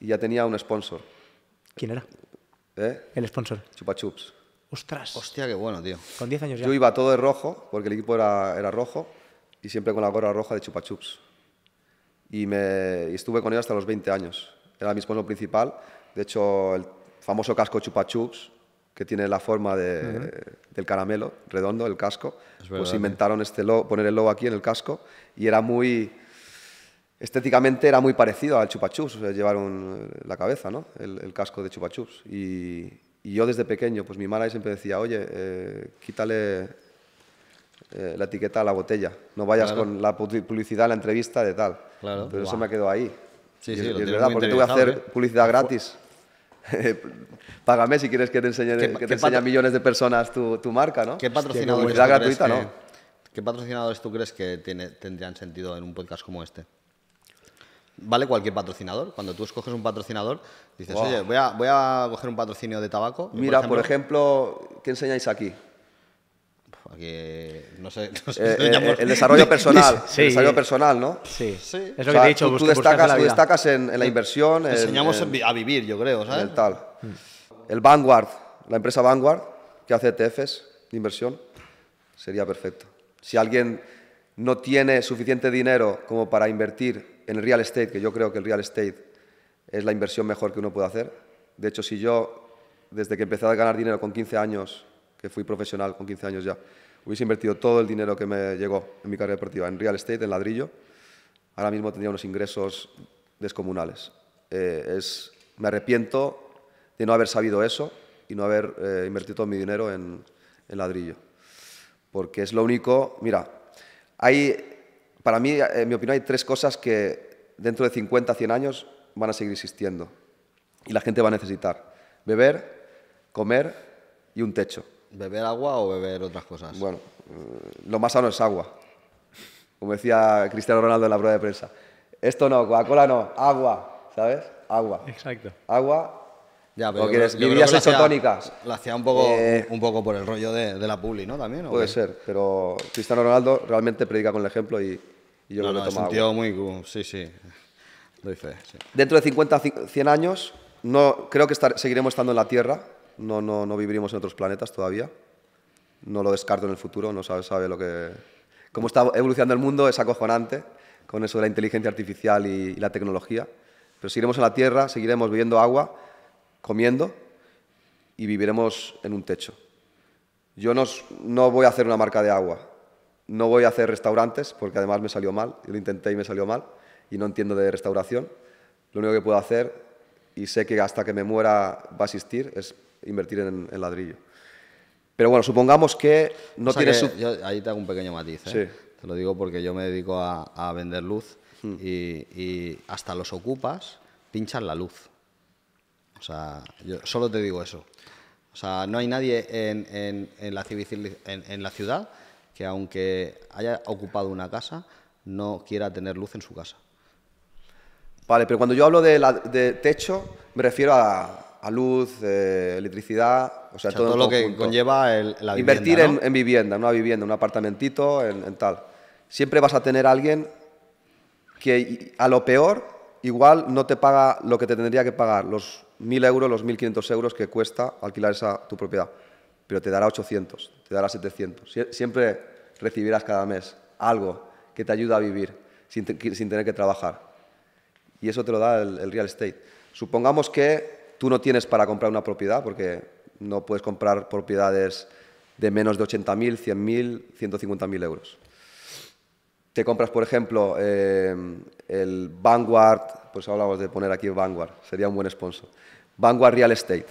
Y ya tenía un sponsor. ¿Quién era? ¿Eh? El sponsor. Chupa Chups. Ostras. Hostia, qué bueno, tío. Con 10 años ya. Yo iba todo de rojo, porque el equipo era, era rojo, y siempre con la gorra roja de Chupa Y, me, estuve con ellos hasta los 20 años. Era mi esposo principal. De hecho, el famoso casco Chupa que tiene la forma de, del caramelo redondo, el casco, pues inventaron eh. este logo, poner el logo aquí en el casco y era muy... Estéticamente era muy parecido al Chupa Chups, o sea, llevaron la cabeza, ¿no? El, el, casco de Chupa Y, y yo desde pequeño, pues mi madre siempre decía, oye, eh, quítale eh, la etiqueta a la botella, no vayas con la publicidad, la entrevista de tal. Pero eso me quedó ahí. Sí, y sí, es, verdad, porque tú vas hacer ¿eh? publicidad gratis. [laughs] Págame si quieres que te enseñe, que te enseñe a millones de personas tu, marca, ¿no? ¿Qué patrocinadores, ¿Qué patrocinadores tú crees que tendrían sentido en un podcast como este? vale cualquier patrocinador. Cuando tú escoges un patrocinador, dices, oye, voy a, coger un patrocinio de tabaco. Mira, por ejemplo, ¿qué enseñáis aquí? Aquí, no sé, [laughs] eh, eh, el desarrollo [laughs] personal, el desarrollo personal, ¿no? Sí, sí. es lo que te he dicho. Tú, destacas, en, la inversión. enseñamos a vivir, yo creo, ¿sabes? El tal. El Vanguard, la empresa Vanguard, que hace ETFs de inversión, sería perfecto. Si alguien no tiene suficiente dinero como para invertir en el real estate, que yo creo que el real estate es la inversión mejor que uno puede hacer. De hecho, si yo, desde que empecé a ganar dinero con 15 años, que fui profesional con 15 años ya, hubiese invertido todo el dinero que me llegó en mi carrera deportiva en real estate, en ladrillo, ahora mismo tendría unos ingresos descomunales. Eh, es, me arrepiento de no haber sabido eso y no haber eh, invertido todo mi dinero en, en ladrillo. Porque es lo único, mira, hay para mí, eh, en mi opinión, hay tres cosas que dentro de 50, 100 años van a seguir existiendo y la gente va a necesitar. Beber, comer y un techo. ¿Beber agua o beber otras cosas? Bueno, eh, lo más sano es agua. Como decía Cristiano Ronaldo en la prueba de prensa. Esto no, Coca-Cola no, agua, ¿sabes? Agua. Exacto. Agua ya, pero ¿O quieres La hacía un poco, eh, un poco por el rollo de, la publi, ¿no? También, Puede ser, pero Cristiano Ronaldo realmente predica con el ejemplo y, yo no, lo he tomado. muy... Sí, sí. fe, Dentro de 50, 100 años, no, creo que estar, seguiremos estando en la Tierra. No, no, no viviremos en otros planetas todavía. No lo descarto en el futuro, no sabe, sabe lo que... Cómo está evolucionando el mundo es acojonante con eso de la inteligencia artificial y, y la tecnología. Pero seguiremos en la Tierra, seguiremos bebiendo agua comiendo y viviremos en un techo. Yo no, no voy a hacer una marca de agua, no voy a hacer restaurantes, porque además me salió mal, yo lo intenté y me salió mal, y no entiendo de restauración. Lo único que puedo hacer, y sé que hasta que me muera va a existir, es invertir en, ladrillo. Pero bueno, supongamos que no tienes ahí te hago un pequeño matiz, ¿eh? te lo digo porque yo me dedico a, vender luz hmm. y hasta los ocupas pinchan la luz. O sea, yo solo te digo eso. O sea, no hay nadie en, la, en, la ciudad que aunque haya ocupado una casa, no quiera tener luz en su casa. Vale, pero cuando yo hablo de, techo, me refiero a, luz, eh, electricidad, o sea, todo, lo que conlleva la vivienda. Invertir en, vivienda, en una vivienda, un apartamentito, en tal. Siempre vas a tener alguien que a lo peor igual no te paga lo que te tendría que pagar los 1.000 euros, los 1.500 euros que cuesta alquilar esa, tu propiedad, pero te dará 800, te dará 700. siempre recibirás cada mes algo que te ayuda a vivir sin, tener que trabajar. Y eso te lo da el, real estate. Supongamos que tú no tienes para comprar una propiedad, porque no puedes comprar propiedades de menos de 80.000, 100.000, 150.000 euros. Te compras, por ejemplo, eh, el Vanguard pues de poner aquí Vanguard, sería un buen sponsor. Vanguard Real Estate.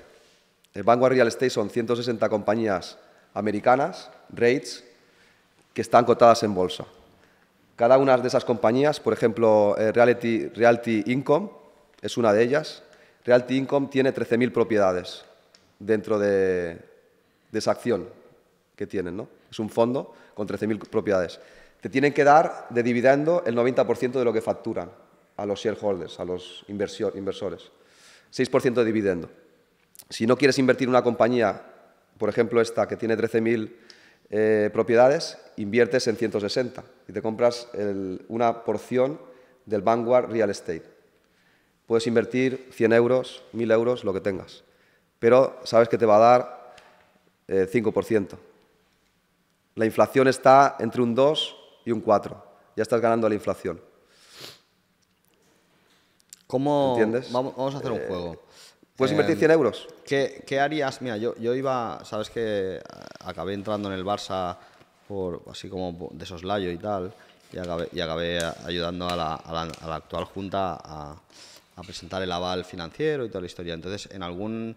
El eh, Vanguard Real Estate son 160 compañías americanas, rates, que están cotadas en bolsa. Cada una de esas compañías, por ejemplo, eh, Realty Realty Income es una de ellas. Realty Income tiene 13.000 propiedades dentro de, de, esa acción que tienen. ¿no? Es un fondo con 13.000 propiedades. Te tienen que dar de dividendo el 90% de lo que facturan a los shareholders, a los inversores. 6% de dividendo. Si no quieres invertir en una compañía, por ejemplo esta que tiene 13.000 eh, propiedades, inviertes en 160 y te compras una porción del Vanguard Real Estate. Puedes invertir 100 euros, 1.000 euros, lo que tengas, pero sabes que te va a dar 5%. Eh, la inflación está entre un 2 y un 4. Ya estás ganando la inflación. ¿Cómo ¿Entiendes? Vamos, a hacer un eh, juego. Puedes invertir 100 eh, euros. ¿Qué, ¿Qué, harías? Mira, yo, iba, sabes que eh, acabé entrando en el Barça por, así como de soslayo y tal, y acabé, y ayudando a la, actual junta a, presentar el aval financiero y toda la historia. Entonces, en algún,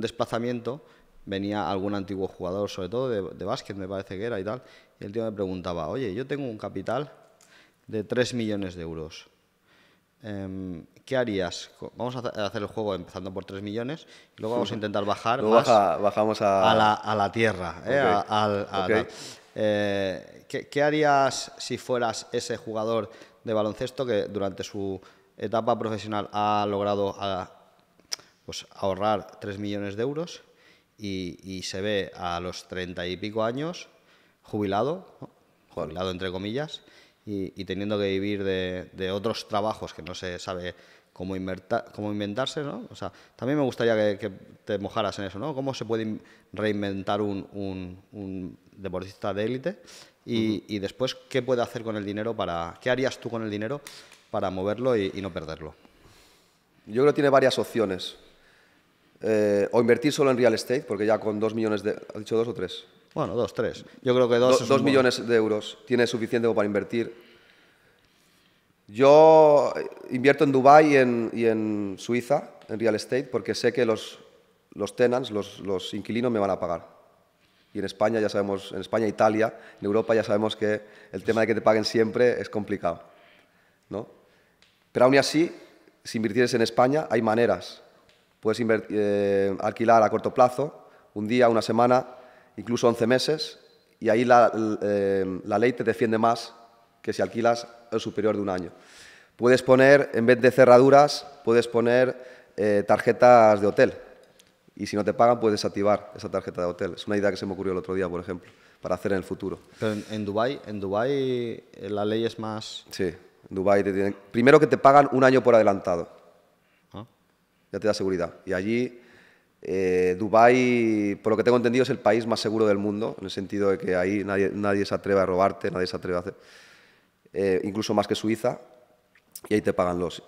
desplazamiento venía algún antiguo jugador, sobre todo de, de básquet, me parece que era y tal, y el tío me preguntaba, oye, yo tengo un capital de 3 millones de euros. Em, ¿qué harías? Vamos a hacer el juego empezando por 3 millones y luego vamos a [laughs] intentar bajar bajamos a... la, tierra. Eh, eh, ¿qué, harías si fueras ese jugador de baloncesto que durante su etapa profesional ha logrado pues, ahorrar 3 millones de euros y, se ve a los 30 y pico años jubilado, jubilado entre comillas, y, teniendo que vivir de, otros trabajos que no se sabe cómo, cómo inventarse, ¿no? O sea, también me gustaría que, te mojaras en eso, ¿no? ¿Cómo se puede reinventar un, deportista de élite? Y, después, ¿qué puede hacer con el dinero para... ¿Qué harías tú con el dinero para moverlo y, no perderlo? Yo creo que tiene varias opciones. Eh, o invertir solo en real estate, porque ya con dos millones de... ¿Has dicho dos o tres? Bueno, dos, tres. Yo creo que dos. millones de euros tiene suficiente para invertir. Yo eh, invierto en Dubái y en, Suiza, en real estate, porque sé que los, los tenants, los, inquilinos me van a pagar. Y en España ya sabemos, en España, e Italia, en Europa ya sabemos que el tema de que te paguen siempre es complicado. Pero aún así, si invirtieres en España, hay maneras. Puedes eh, alquilar a corto plazo, un día, una semana, incluso 11 meses, y ahí eh, la, ley te defiende más que si alquilas el superior de un año. Puedes poner, en vez de cerraduras, puedes poner eh, tarjetas de hotel. Y si no te pagan, puedes activar esa tarjeta de hotel. Es una idea que se me ocurrió el otro día, por ejemplo, para hacer en el futuro. en, Dubái Dubai, en Dubai eh, la ley es más... Sí, en Dubai te tienen... Primero que te pagan un año por adelantado. Ah. Ya te da seguridad. Y allí eh, Dubái, por lo que tengo entendido, es el país más seguro del mundo, en el sentido de que ahí nadie, se atreve a robarte, nadie se atreve a hacer, eh, incluso más que Suiza, y ahí te pagan los,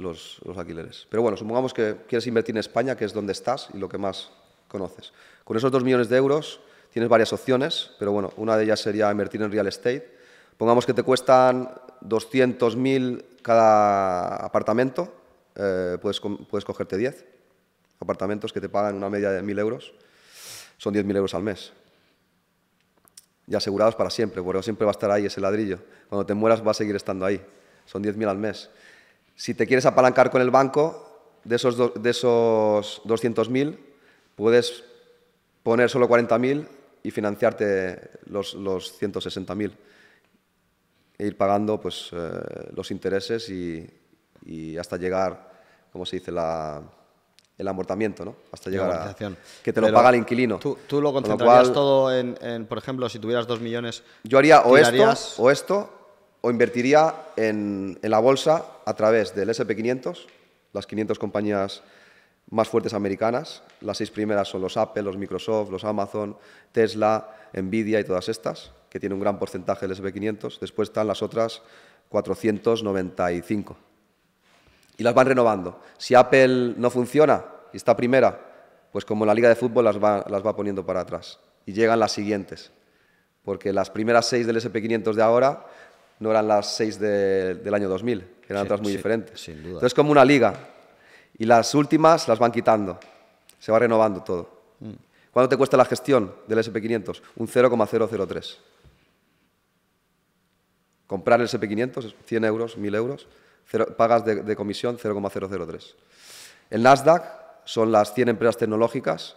alquileres. Pero bueno, supongamos que quieres invertir en España, que es donde estás y lo que más conoces. Con esos dos millones de euros tienes varias opciones, pero bueno, una de ellas sería invertir en real estate. Pongamos que te cuestan 200.000 cada apartamento, eh, puedes, puedes cogerte 10 apartamentos que te pagan una media de 1.000 euros, son 10.000 euros al mes. Y asegurados para siempre, porque siempre va a estar ahí ese ladrillo. Cuando te mueras va a seguir estando ahí. Son 10.000 al mes. Si te quieres apalancar con el banco, de esos, esos 200.000, puedes poner solo 40.000 y financiarte los, 160.000. E ir pagando pues, eh, los intereses y, y hasta llegar, como se dice, la, el amortamiento, ¿no? Hasta llegar a... Que te lo paga el inquilino. Tú, lo concentrarías todo en, por ejemplo, si tuvieras dos millones... Yo haría o esto, o esto, o invertiría en, la bolsa a través del SP500, las 500 compañías más fuertes americanas. Las seis primeras son los Apple, los Microsoft, los Amazon, Tesla, Nvidia y todas estas, que tiene un gran porcentaje del SP500. Después están las otras 495 y las van renovando. Si Apple no funciona y está primera, pues como la liga de fútbol las va, las va poniendo para atrás y llegan las siguientes, porque las primeras seis del SP500 de ahora no eran las seis del año 2000, eran otras muy diferentes. Entonces Entonces como una liga y las últimas las van quitando, se va renovando todo. Mm. ¿Cuánto te cuesta la gestión del SP500? Un 0,003. Comprar el SP500, 100 euros, 1000 euros, pagas de, comisión 0,003. El Nasdaq son las 100 empresas tecnológicas.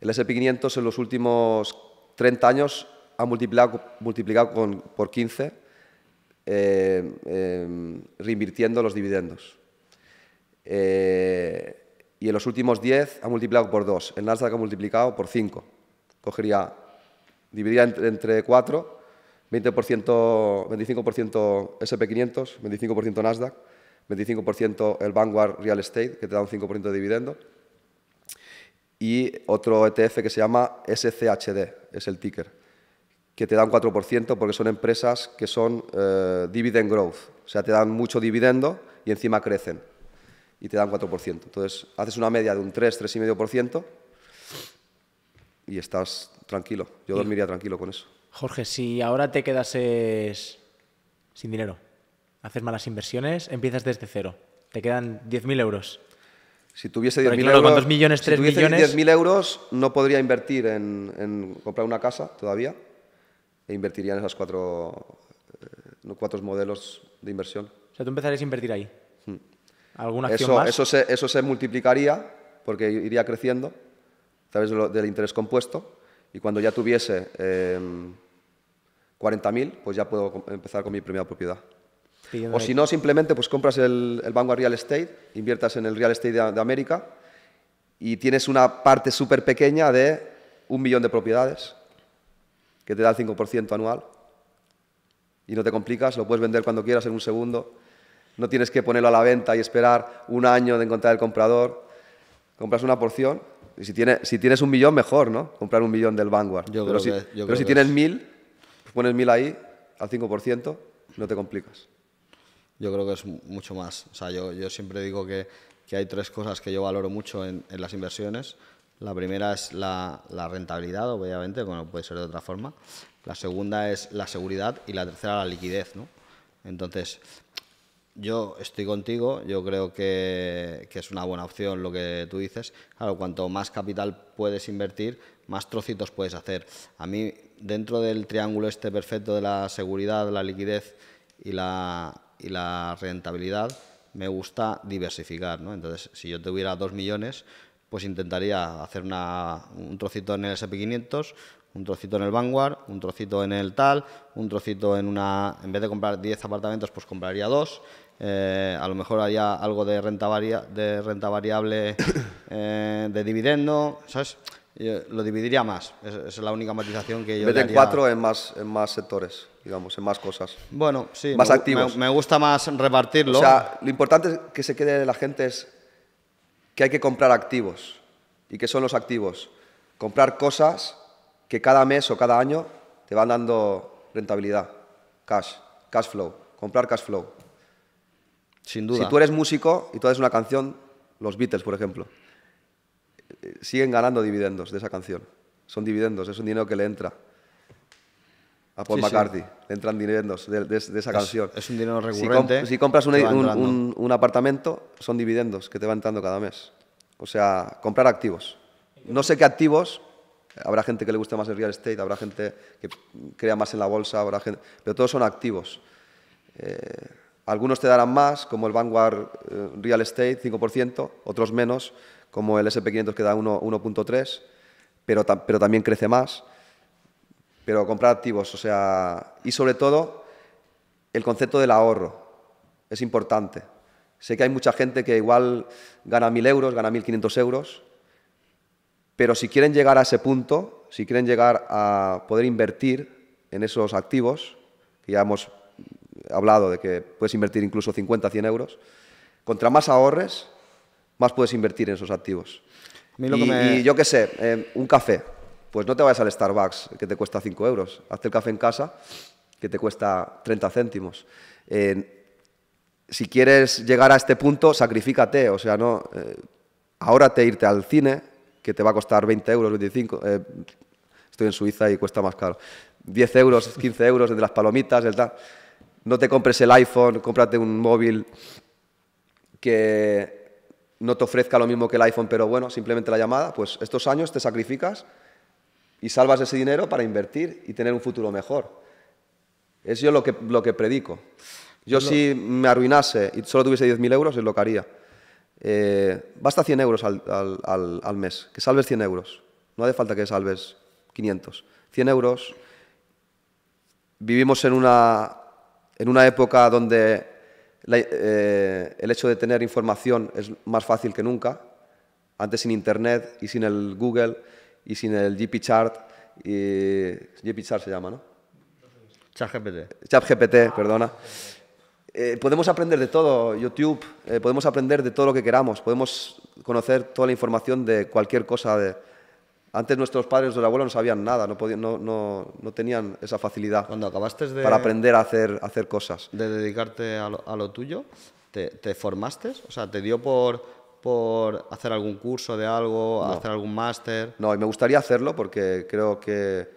El SP500 en los últimos 30 años ha multiplicado, por 15, eh, em, reinvirtiendo los dividendos. Eh, y en los últimos 10 ha multiplicado por 2. El Nasdaq ha multiplicado por 5. Cogería, dividiría entre, entre 4 25% SP500, 25% Nasdaq, 25% el Vanguard Real Estate, que te da un 5% de dividendo, y otro ETF que se llama SCHD, es el ticker, que te da un 4% porque son empresas que son eh, dividend growth, o sea, te dan mucho dividendo y encima crecen y te dan 4%. Entonces, haces una media de un 3, 3,5% y estás tranquilo. Yo dormiría tranquilo con eso. Jorge, si ahora te quedases sin dinero, haces malas inversiones, empiezas desde cero, te quedan 10.000 euros. Si tuviese 10.000 euros, millones, euros, no podría invertir en, comprar una casa todavía e invertiría en esos cuatro, eh, cuatro modelos de inversión. O sea, tú empezarías a invertir ahí. Hmm. ¿Alguna acción eso, más? Eso se, multiplicaría porque iría creciendo a través lo, del interés compuesto y cuando ya tuviese... Eh, 40.000, pues ya puedo empezar con mi primera propiedad. O si no, simplemente pues compras el, Vanguard Real Estate, inviertas en el Real Estate de, América y tienes una parte súper pequeña de un millón de propiedades que te da el 5% anual y no te complicas, lo puedes vender cuando quieras en un segundo. No tienes que ponerlo a la venta y esperar un año de encontrar el comprador. Compras una porción y si, tienes un millón, mejor, ¿no? Comprar un millón del Vanguard. pero si, tienes mil, pones mil ahí, al 5%, no te complicas. Yo creo que es mucho más. O sea, yo, yo siempre digo que, hay tres cosas que yo valoro mucho en, las inversiones. La primera es la, rentabilidad, obviamente, puede ser de otra forma. La segunda es la seguridad y la tercera la liquidez, ¿no? Entonces, yo estoy contigo, yo creo que, que, es una buena opción lo que tú dices. Claro, cuanto más capital puedes invertir, más trocitos puedes hacer. A mí dentro del triángulo este perfecto de la seguridad, la liquidez y la, la rentabilidad, me gusta diversificar. ¿no? Entonces, si yo tuviera dos millones, pues intentaría hacer una, un trocito en el SP500, un trocito en el Vanguard, un trocito en el tal, un trocito en una... En vez de comprar 10 apartamentos, pues compraría dos, eh, a lo mejor haría algo de renta, varia, de renta variable [coughs] eh, de dividendo, ¿sabes? Eh, lo dividiría más. Esa es la única matización que yo. Vete en cuatro en más, en más sectores, digamos, en más cosas. Bueno, sí. Más me, activos. Me, gusta más repartirlo. O sea, lo importante es que se quede la gente es que hay que comprar activos. ¿Y qué son los activos? Comprar cosas que cada mes o cada año te van dando rentabilidad, cash, cash flow, comprar cash flow. Sin duda. Si tú eres músico y tú haces una canción, los Beatles, por ejemplo siguen ganando dividendos de esa canción. Son dividendos, es un dinero que le entra a Paul sí, Le entran dividendos de, esa canción. Es un dinero recurrente. Si, compras un, apartamento, son dividendos que te van entrando cada mes. O sea, comprar activos. No sé qué activos. Habrá gente que le guste más el real estate, habrá gente que crea más en la bolsa, habrá pero todos son activos. Eh, algunos te darán más, como el Vanguard eh, Real Estate, 5%, otros menos como el SP500 que da 1.3, pero, pero también crece más. Pero comprar activos, o sea, y sobre todo el concepto del ahorro es importante. Sé que hay mucha gente que igual gana 1.000 euros, gana 1.500 euros, pero si quieren llegar a ese punto, si quieren llegar a poder invertir en esos activos, que ya hemos hablado de que puedes invertir incluso 50, 100 euros, contra más ahorres, más puedes invertir en esos activos. y, yo qué sé, eh, un café. Pues no te vayas al Starbucks, que te cuesta 5 euros. Hazte el café en casa, que te cuesta 30 céntimos. si quieres llegar a este punto, sacrifícate. O sea, no. Eh, ahora te irte al cine, que te va a costar 20 euros, 25. Eh, estoy en Suiza y cuesta más caro. 10 euros, 15 euros entre las palomitas, el No te compres el iPhone, cómprate un móvil que no te ofrezca lo mismo que el iPhone, pero bueno, simplemente la llamada, pues estos años te sacrificas y salvas ese dinero para invertir y tener un futuro mejor. Es yo lo que, lo que predico. Yo pues si me arruinase y solo tuviese 10.000 euros, es lo que haría. Eh, basta 100 euros al, mes, que salves 100 euros. No hace falta que salves 500. 100 euros. Vivimos en una, en una época donde eh, el hecho de tener información es más fácil que nunca. Antes sin Internet y sin el Google y sin el GP Chart. Y, GP Chart se llama, ¿no? ChatGPT. ChatGPT, perdona. Eh, podemos aprender de todo, YouTube, eh, podemos aprender de todo lo que queramos, podemos conocer toda la información de cualquier cosa de, antes nuestros padres, la abuelos no sabían nada, no, no, tenían esa facilidad. Cuando acabaste de... Para aprender a hacer, hacer cosas. De dedicarte a lo, tuyo, ¿te, formaste? O sea, ¿te dio por, por hacer algún curso de algo, hacer algún máster? No, y me gustaría hacerlo porque creo que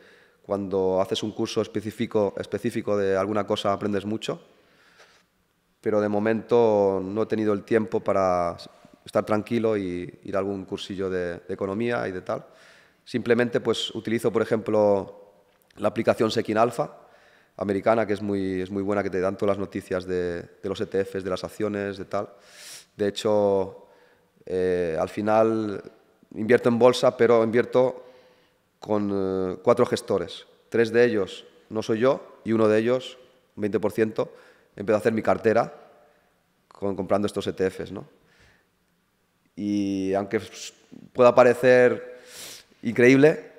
cuando haces un curso específico, específico de alguna cosa aprendes mucho. Pero de momento no he tenido el tiempo para estar tranquilo y ir a algún cursillo de economía y de tal Simplemente pues utilizo, por ejemplo, la aplicación Sekin Alpha, americana, que es muy, es muy buena, que te dan todas las noticias de, los ETFs, de las acciones, de tal. De hecho, eh, al final invierto en bolsa, pero invierto con eh, cuatro gestores. Tres de ellos no soy yo y uno de ellos, un 20%, empiezo a hacer mi cartera comprando estos ETFs. ¿no? Y aunque pueda parecer increíble,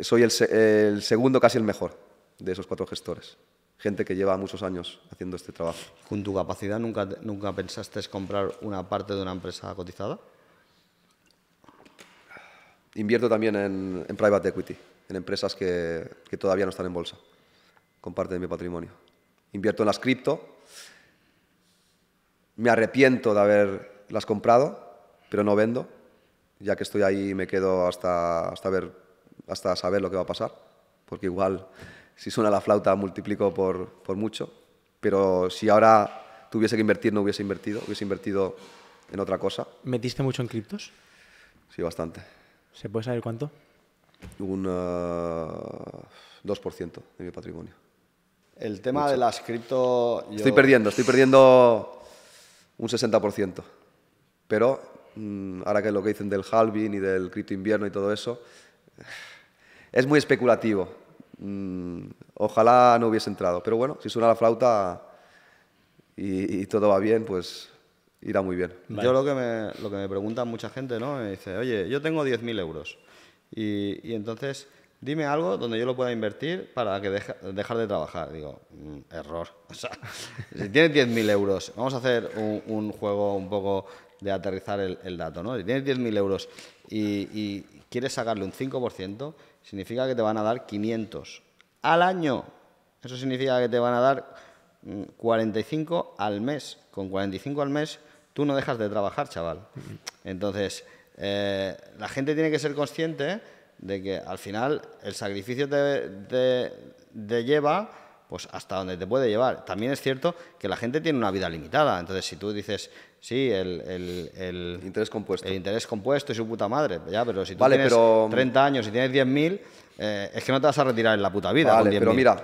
soy el, segundo, casi el mejor de esos cuatro gestores gente que lleva muchos años haciendo este trabajo. ¿Con tu capacidad nunca, nunca pensaste comprar una parte de una empresa cotizada? Invierto también en, private equity, en empresas que, que, todavía no están en bolsa, con parte de mi patrimonio. Invierto en las cripto, me arrepiento de haberlas comprado, pero no vendo ya que estoy ahí me quedo hasta, hasta, ver, hasta saber lo que va a pasar, porque igual si suena la flauta multiplico por, mucho, pero si ahora tuviese que invertir no hubiese invertido, hubiese invertido en otra cosa. ¿Metiste mucho en criptos? Sí, bastante. ¿Se puede saber cuánto? Un 2% eh, de mi patrimonio. El tema de las cripto... Estoy perdiendo, estoy perdiendo un 60%, pero Mm, ahora que lo que dicen del halving y del cripto invierno y todo eso, es muy especulativo. Mm, ojalá no hubiese entrado, pero bueno, si suena la flauta y, todo va bien, pues irá muy bien. Yo lo que, me, lo que me pregunta mucha gente, ¿no? Me dice, oye, yo tengo 10.000 euros y, entonces... Dime algo donde yo lo pueda invertir para que dejar de trabajar. Digo, mm, error. [laughs] O sea, si tienes 10.000 euros, vamos a hacer un, juego un poco de aterrizar el, dato. ¿no? Si tienes 10.000 euros y, quieres sacarle un 5%, significa que te van a dar 500 al año. Eso significa que te van a dar 45 mm, al mes. Con 45 al mes tú no dejas de trabajar, chaval. Entonces, eh, la gente tiene que ser consciente de que al final el sacrificio te lleva pues hasta donde te puede llevar. También es cierto que la gente tiene una vida limitada, entonces si tú dices, sí, el, interés compuesto. El interés compuesto y su puta madre, pues ya, pero si tú vale, tienes 30 mm, años y tienes 10.000, eh, es que no te vas a retirar en la puta vida. pero mira,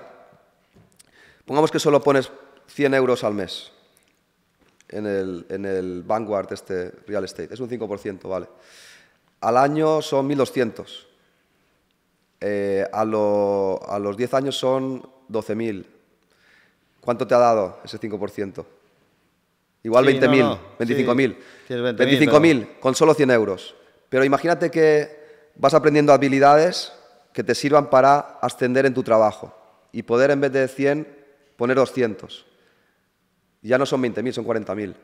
pongamos que solo pones 100 euros al mes en el, Vanguard, este real estate, es un 5%, vale. Al año son 1.200. Eh, a, a los 10 años son 12.000. ¿Cuánto te ha dado ese 5%? Igual 20.000, 25.000. 25.000. con solo 100 euros. Pero imagínate que vas aprendiendo habilidades que te sirvan para ascender en tu trabajo y poder en vez de 100 poner 200. Ya no son 20.000, son 40.000.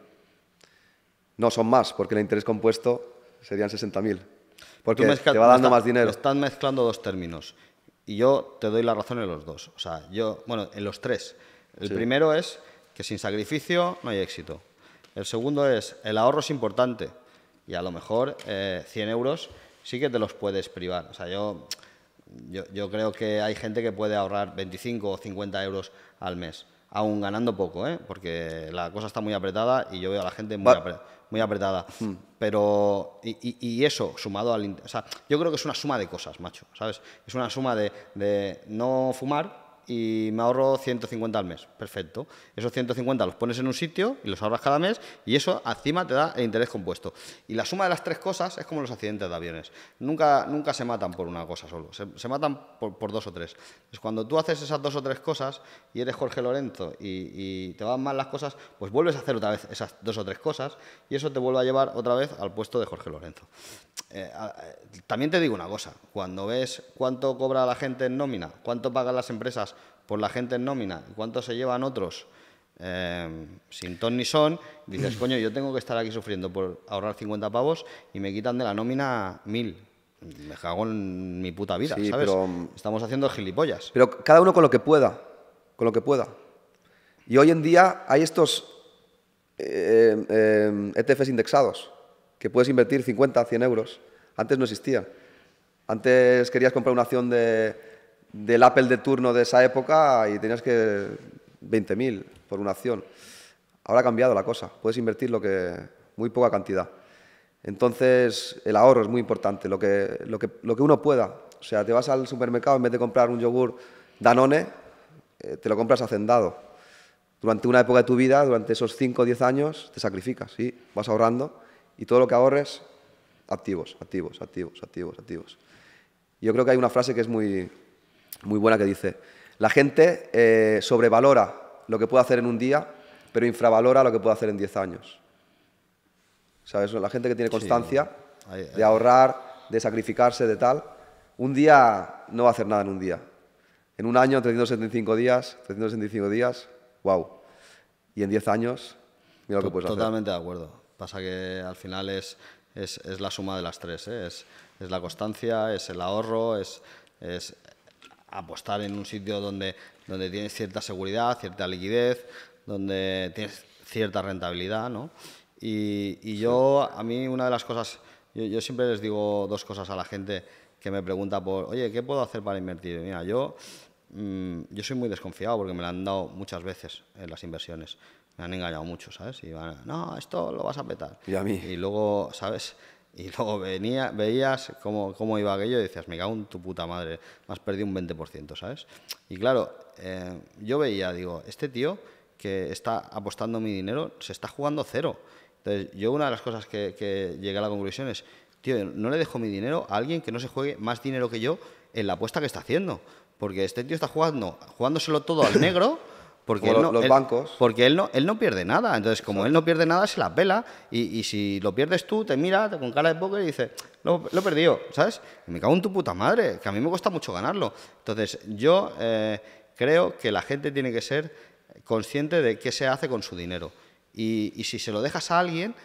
No son más, porque el interés compuesto serían 60.000. Porque te va dando más dinero. Están mezclando dos términos. Y yo te doy la razón en los dos. O sea, yo, bueno, en los tres. El primero es que sin sacrificio no hay éxito. El segundo es el ahorro es importante. Y a lo mejor 100 eh, euros sí que te los puedes privar. O sea, yo, yo, creo que hay gente que puede ahorrar 25 o 50 euros al mes, aún ganando poco, ¿eh? porque la cosa está muy apretada y yo veo a la gente muy apretada muy apretada. Hmm. Pero, y, eso, sumado al... O sea, yo creo que es una suma de cosas, macho, ¿sabes? Es una suma de, de no fumar, y me ahorro 150 al mes. Perfecto. Esos 150 los pones en un sitio y los ahorras cada mes y eso encima te da el interés compuesto. Y la suma de las tres cosas es como los accidentes de aviones. Nunca, nunca se matan por una cosa solo, se, matan por, dos o tres. cuando tú haces esas dos o tres cosas y eres Jorge Lorenzo y, te van mal las cosas, pues vuelves a hacer otra vez esas dos o tres cosas y eso te vuelve a llevar otra vez al puesto de Jorge Lorenzo. Eh, eh, también te digo una cosa, cuando ves cuánto cobra la gente en nómina, cuánto pagan las empresas, por la gente en nómina ¿Cuántos cuánto se llevan otros em, sin ton ni son, dices, coño, yo tengo que estar aquí sufriendo por ahorrar 50 pavos y me quitan de la nómina 1000. Me cago en mi puta vida, ¿sabes? Pero, Estamos haciendo gilipollas. Pero cada uno con lo que pueda, con lo que pueda. Y hoy en día hay estos ETFs eh, em, e indexados que puedes invertir 50, 100 euros. Antes no existía. Antes querías comprar una acción de, del Apple de turno de esa época y tenías que 20.000 por una acción. Ahora ha cambiado la cosa, puedes invertir lo que muy poca cantidad. Entonces, el ahorro es muy importante, lo que, lo lo que uno pueda. O sea, te vas al supermercado, en vez de comprar un yogur Danone, eh, te lo compras hacendado. Durante una época de tu vida, durante esos 5 o 10 años, te sacrificas, ¿sí? vas ahorrando y todo lo que ahorres, activos, activos, activos, activos, activos. Yo creo que hay una frase que es muy, muy buena que dice, la gente eh, sobrevalora lo que puede hacer en un día, pero infravalora lo que puede hacer en 10 años. ¿Sabes? La gente que tiene constancia de ahorrar, de sacrificarse, de tal, un día no va a hacer nada en un día. En un año, 375 días, 365 días, wow. Y en 10 años, mira lo que puedes Totalmente hacer. Totalmente de acuerdo. Pasa que al final es, es, la suma de las tres. ¿eh? Es, es, la constancia, es el ahorro, es, apostar en un sitio donde, donde tienes cierta seguridad, cierta liquidez, donde tienes cierta rentabilidad, ¿no? Y, y yo, a mí una de las cosas, yo, siempre les digo dos cosas a la gente que me pregunta por, oye, ¿qué puedo hacer para invertir? Mira, yo, mm, yo soy muy desconfiado porque me lo han dado muchas veces en las inversiones. Me han engañado mucho, ¿sabes? Y van, no, esto lo vas a petar. Y a mí. Y luego, ¿sabes? Y luego venía, veías cómo, cómo iba aquello y decías, me cago en tu puta madre, me has perdido un 20%, ¿sabes? Y claro, eh, yo veía, digo, este tío que está apostando mi dinero se está jugando cero. Entonces, yo una de las cosas que, llegué a la conclusión es, tío, no le dejo mi dinero a alguien que no se juegue más dinero que yo en la apuesta que está haciendo. Porque este tío está jugando, jugándoselo todo al negro. Porque él no, los bancos. Porque él no, pierde nada. Entonces, como él no pierde nada, se la pela Y, si lo pierdes tú, te mira con cara de póker y dice, lo, he perdido, ¿sabes? Me cago en tu puta madre, que a mí me cuesta mucho ganarlo. Entonces, yo eh, creo que la gente tiene que ser consciente de qué se hace con su dinero. Y, si se lo dejas a alguien,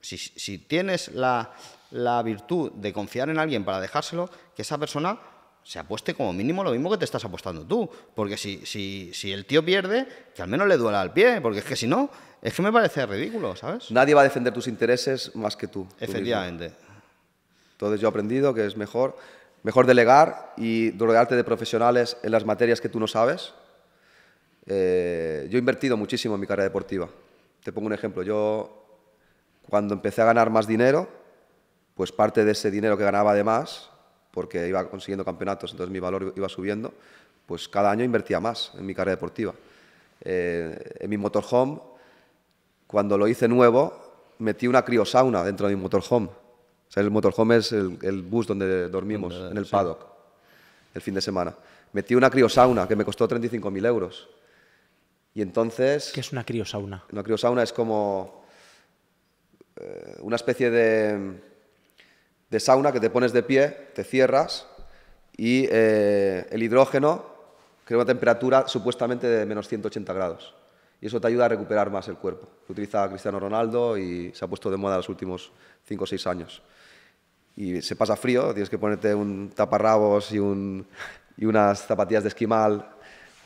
si, tienes la, la virtud de confiar en alguien para dejárselo, que esa persona se apueste como mínimo lo mismo que te estás apostando tú. Porque si, el tío pierde, que al menos le duela al pie, porque es que si no, es que me parece ridículo, ¿sabes? Nadie va a defender tus intereses más que tú. Efectivamente. Entonces yo he aprendido que es mejor, mejor delegar y rodearte de profesionales en las materias que tú no sabes. Eh, yo he invertido muchísimo en mi carrera deportiva. Te pongo un ejemplo. Yo, cuando empecé a ganar más dinero, pues parte de ese dinero que ganaba además porque iba consiguiendo campeonatos, entonces mi valor iba subiendo, pues cada año invertía más en mi carrera deportiva. Eh, en mi motorhome, cuando lo hice nuevo, metí una criosauna dentro de mi motorhome. O sea, el motorhome es el, bus donde dormimos, en el paddock, el fin de semana. Metí una criosauna que me costó 35.000 euros. Y entonces... ¿Qué es una criosauna? Una criosauna es como eh, una especie de de sauna que te pones de pie, te cierras y eh, el hidrógeno crea una temperatura supuestamente de menos 180 grados. Y eso te ayuda a recuperar más el cuerpo. Lo utiliza Cristiano Ronaldo y se ha puesto de moda los últimos 5 o 6 años. Y se pasa frío, tienes que ponerte un taparrabos y, y unas zapatillas de esquimal,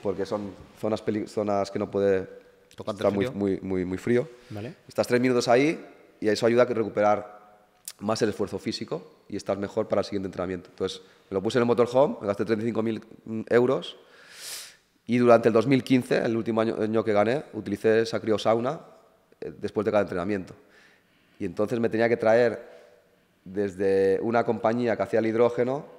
porque son zonas, zonas que no puede estar muy, muy, muy, muy, frío. Estás tres minutos ahí y eso ayuda a recuperar más el esfuerzo físico y estar mejor para el siguiente entrenamiento. Entonces, me lo puse en el motorhome, me gasté 35.000 mm, euros y durante el 2015, el último año, que gané, utilicé esa criosauna eh, después de cada entrenamiento. Y entonces me tenía que traer desde una compañía que hacía el hidrógeno,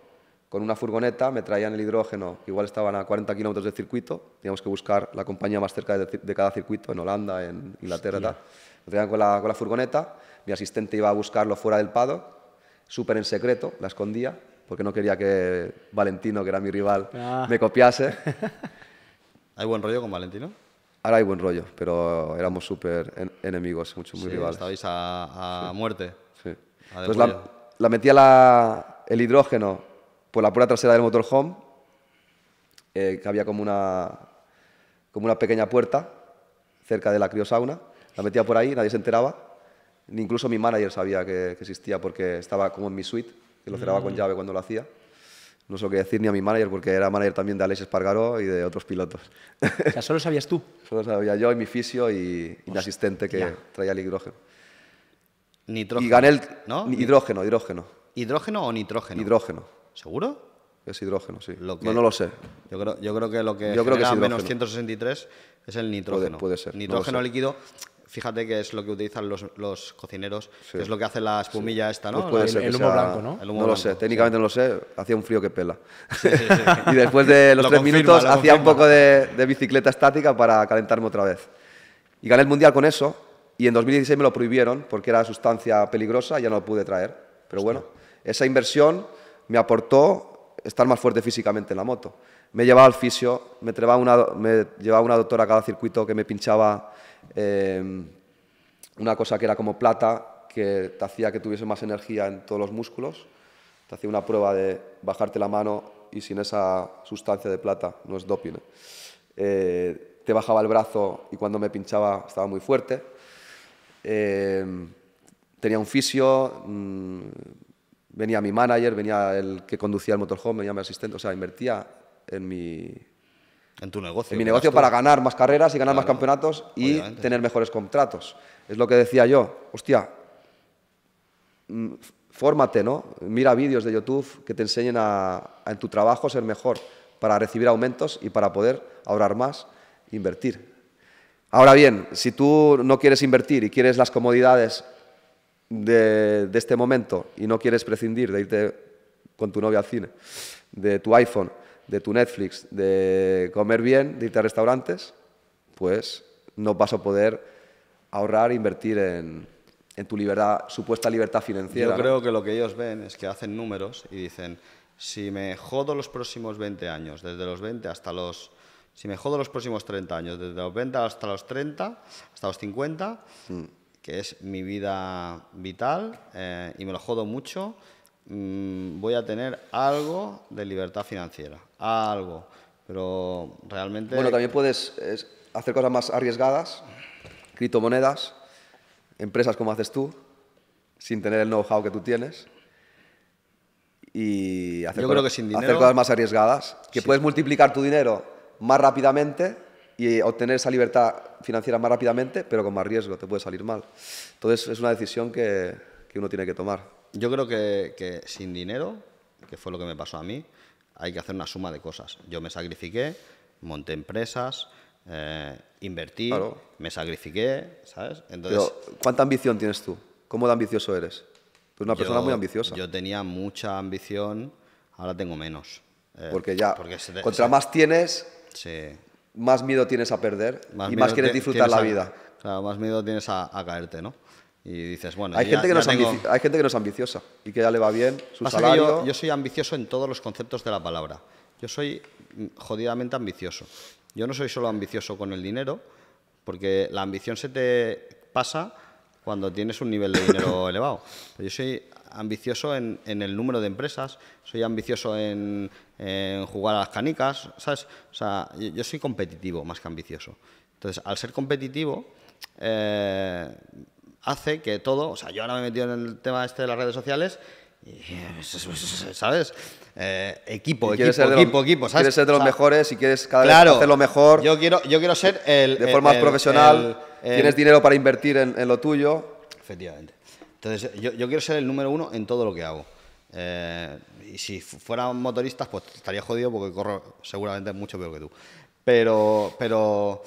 con una furgoneta, me traían el hidrógeno, igual estaban a 40 kilómetros del circuito, teníamos que buscar la compañía más cerca de, cada circuito, en Holanda, en Inglaterra, tal. Me traían con la, con la furgoneta mi asistente iba a buscarlo fuera del pado... súper en secreto, la escondía, porque no quería que Valentino, que era mi rival, ah. me copiase. [laughs] ¿Hay buen rollo con Valentino? Ahora hay buen rollo, pero éramos súper enemigos, mucho, muy rivales. Estabais a, muerte. Sí. Pues la, metía el hidrógeno por la puerta trasera del motorhome, eh, que había como una, como una pequeña puerta cerca de la criosauna. La metía por ahí, nadie se enteraba Incluso mi manager sabía que, existía porque estaba como en mi suite, y lo cerraba con mm. llave cuando lo hacía. No sé qué decir ni a mi manager porque era manager también de Alex Espargaró y de otros pilotos. O sea, solo sabías tú. [laughs] solo sabía yo y mi fisio y, mi asistente que traía el hidrógeno. Nitrógeno. Y ¿No? Hidrógeno, hidrógeno. ¿Hidrógeno o nitrógeno? Hidrógeno. ¿Seguro? Es hidrógeno, sí. no, lo sé. Yo creo, yo creo que lo que yo creo que es menos 163 es el nitrógeno. Puede, ser. Nitrógeno líquido. Fíjate que es lo que utilizan los, cocineros, que es lo que hace la espumilla esta, ¿no? Pues puede ser el, humo blanco, ¿no? no lo sé, técnicamente no lo sé, hacía un frío que pela. [laughs] y después de los tres minutos hacía un poco de, bicicleta estática para calentarme otra vez. Y gané el mundial con eso, y en 2016 me lo prohibieron porque era sustancia peligrosa, ya no lo pude traer. Pero bueno, esa inversión me aportó estar más fuerte físicamente en la moto. Me llevaba al fisio, me, me llevaba una doctora a cada circuito que me pinchaba Em, una cosa que era como plata, que te hacía que tuviese más energía en todos los músculos, te hacía una prueba de bajarte la mano y sin esa sustancia de plata, no es doping, ¿eh? Eh, te bajaba el brazo y cuando me pinchaba estaba muy fuerte. Em, tenía un fisio, mm, venía mi manager, venía el que conducía el motorhome, venía mi asistente, o sea, invertía en mi, en tu negocio. En mi negocio para ganar más carreras y ganar más campeonatos y tener mejores contratos. Es lo que decía yo. Hostia, mm, fórmate, ¿no? Mira vídeos de YouTube que te enseñen a, en tu trabajo ser mejor para recibir aumentos y para poder ahorrar más, invertir. Ahora bien, si tú no quieres invertir y quieres las comodidades de, de este momento y no quieres prescindir de irte con tu novia al cine, de tu iPhone, de tu Netflix, de comer bien, de irte a restaurantes, pues no vas a poder ahorrar e invertir en, en tu libertad, supuesta libertad financiera. Yo creo que lo que ellos ven es que hacen números y dicen, si me jodo los próximos 20 años, desde los 20 hasta los... Si me jodo los próximos 30 años, desde los 20 hasta los 30, hasta los 50, mm. que es mi vida vital, eh, y me lo jodo mucho, Mm, voy a tener algo de libertad financiera, algo, pero realmente... Bueno, también puedes hacer cosas más arriesgadas, criptomonedas, empresas como haces tú, sin tener el know-how que tú tienes y hacer, cosas, creo que sin hacer cosas más arriesgadas, que puedes multiplicar tu dinero más rápidamente y obtener esa libertad financiera más rápidamente, pero con más riesgo, te puede salir mal. Entonces es una decisión que uno tiene que tomar. Yo creo que, sin dinero, que fue lo que me pasó a mí, hay que hacer una suma de cosas. Yo me sacrifiqué, monté empresas, eh, invertí, me sacrifiqué, ¿sabes? ¿cuánta ambición tienes tú? ¿Cómo de ambicioso eres? Tú una persona muy ambiciosa. Yo tenía mucha ambición, ahora tengo menos. Eh, porque ya, porque contra más tienes, más miedo tienes a perder y más quieres disfrutar la vida. claro, más miedo tienes a caerte, ¿no? y dices, bueno, hay, gente que no es hay gente que no ambiciosa y que ya le va bien su salario. Yo, soy ambicioso en todos los conceptos de la palabra. Yo soy mm, jodidamente ambicioso. Yo no soy solo ambicioso con el dinero, porque la ambición se te pasa cuando tienes un nivel de dinero [laughs] elevado. yo soy ambicioso en, el número de empresas, soy ambicioso en, jugar a las canicas, ¿sabes? O sea, yo, soy competitivo más que ambicioso. Entonces, al ser competitivo, eh, hace que todo, o sea, yo ahora me he metido en el tema este de las redes sociales eh, [laughs] ¿Sabes? Eh, equipo, equipo, equipo, equipo, ¿sabes? Quieres ser de los mejores y quieres cada claro, hacer lo mejor. Yo quiero, yo quiero ser el. De forma profesional, tienes dinero para invertir en, lo tuyo. Efectivamente. Entonces, yo, quiero ser el número uno en todo lo que hago. Eh, y si fueran motoristas, pues estaría jodido porque corro seguramente mucho peor que tú. Pero, pero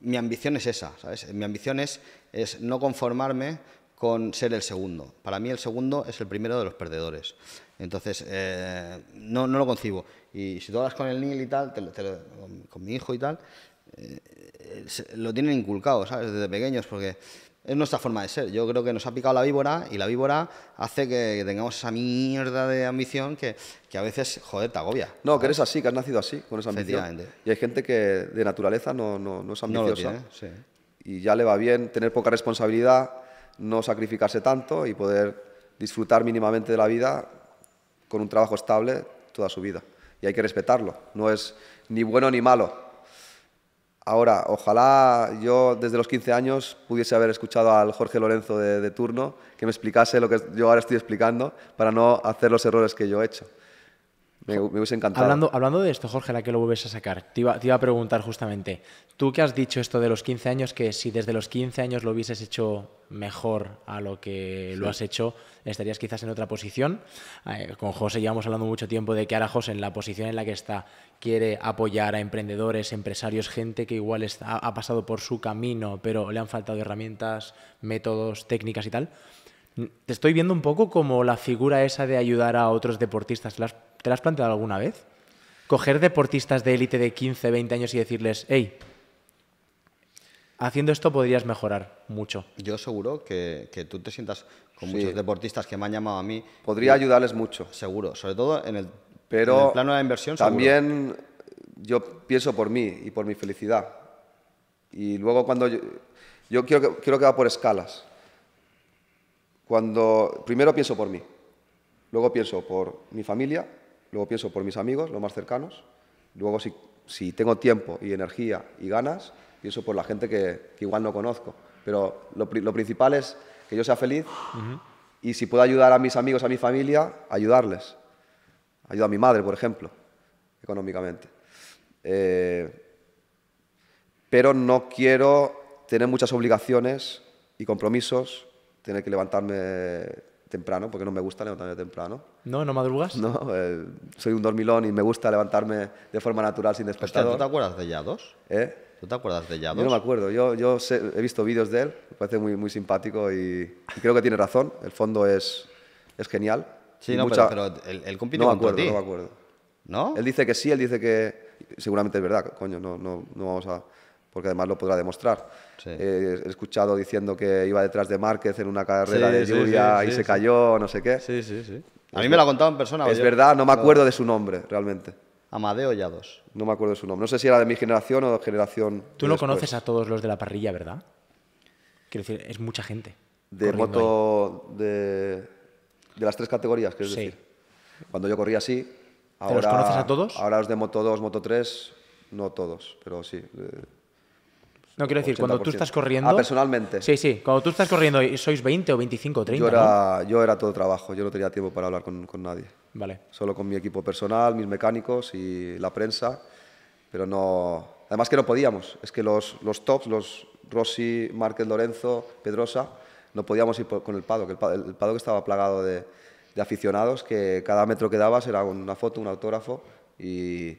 mi ambición es esa, ¿sabes? Mi ambición es es no conformarme con ser el segundo. Para mí el segundo es el primero de los perdedores. Entonces, eh, no, lo concibo. Y si tú hablas con el niño y tal, con mi hijo y tal, eh, eh, lo tienen inculcado, ¿sabes? Desde pequeños, porque es nuestra forma de ser. Yo creo que nos ha picado la víbora y la víbora hace que, tengamos esa mierda de ambición que, a veces, joder, te agobia. No, que eres así, que has nacido así, con esa ambición. Y hay gente que de naturaleza no, no, es ambiciosa. No sí y ya le va bien tener poca responsabilidad, no sacrificarse tanto y poder disfrutar mínimamente de la vida con un trabajo estable toda su vida. Y hay que respetarlo, no es ni bueno ni malo. Ahora, ojalá yo desde los 15 años pudiese haber escuchado al Jorge Lorenzo de, de turno que me explicase lo que yo ahora estoy explicando para no hacer los errores que yo he hecho. Me, hubiese encantado. Hablando, hablando de esto, Jorge, la que lo vuelves a sacar, te iba, te iba, a preguntar justamente, tú que has dicho esto de los 15 años, que si desde los 15 años lo hubieses hecho mejor a lo que lo has hecho, estarías quizás en otra posición. Eh, con José llevamos hablando mucho tiempo de que ahora José, en la posición en la que está, quiere apoyar a emprendedores, empresarios, gente que igual está, ha pasado por su camino, pero le han faltado herramientas, métodos, técnicas y tal. Te estoy viendo un poco como la figura esa de ayudar a otros deportistas. las ¿Te lo has planteado alguna vez? Coger deportistas de élite de 15, 20 años y decirles, hey, haciendo esto podrías mejorar mucho. Yo seguro que, tú te sientas con muchos deportistas que me han llamado a mí. Podría ayudarles mucho. Seguro, sobre todo en el, Pero plano de inversión. También yo pienso por mí y por mi felicidad. Y luego cuando... Yo, quiero que, quiero que va por escalas. Cuando primero pienso por mí, luego pienso por mi familia, luego pienso por mis amigos, los más cercanos, luego si, tengo tiempo y energía y ganas, pienso por la gente que, igual no conozco. Pero lo, principal es que yo sea feliz y si puedo ayudar a mis amigos, a mi familia, ayudarles. Ayudo a mi madre, por ejemplo, económicamente. Eh, pero no quiero tener muchas obligaciones y compromisos, tener que levantarme temprano, porque no me gusta levantarme temprano. ¿No? ¿No madrugas? No, eh, soy un dormilón y me gusta levantarme de forma natural sin despertador. Hostia, ¿Tú te acuerdas de Yados? ¿Eh? ¿Tú te acuerdas de Yados? Yo no me acuerdo. Yo, yo he visto vídeos de él, me parece muy, muy simpático y, creo que tiene razón. El fondo es, es genial. Sí, no, pero, el, el compite no me acuerdo, No me acuerdo. ¿No? Él dice que sí, él dice que... Seguramente es verdad, coño, no, no, no vamos a... Porque además lo podrá demostrar eh, he escuchado diciendo que iba detrás de Márquez en una carrera de lluvia y se cayó, no sé qué. Sí, sí, sí. A mí me lo ha contado en persona. Es verdad, no me acuerdo de su nombre, realmente. Amadeo Yados. No me acuerdo de su nombre. No sé si era de mi generación o de generación. Tú no conoces a todos los de la parrilla, ¿verdad? Quiero decir, es mucha gente. De moto de, de, las tres categorías, quiero sí. decir. Cuando yo corría así. Ahora, ¿Te los conoces a todos? Ahora los de Moto 2, Moto 3, no todos, pero sí. No quiero decir, cuando tú estás corriendo. Ah, personalmente. Sí, sí, cuando tú estás corriendo y sois 20 o 25 o 30. Yo era, yo era todo trabajo, yo no tenía tiempo para hablar con, nadie. Vale. Solo con mi equipo personal, mis mecánicos y la prensa, pero no. Además que no podíamos, es que los, tops, los Rossi, Márquez, Lorenzo, Pedrosa, no podíamos ir con el paddock. El, pado paddock estaba plagado de, de aficionados que cada metro que dabas era una foto, un autógrafo y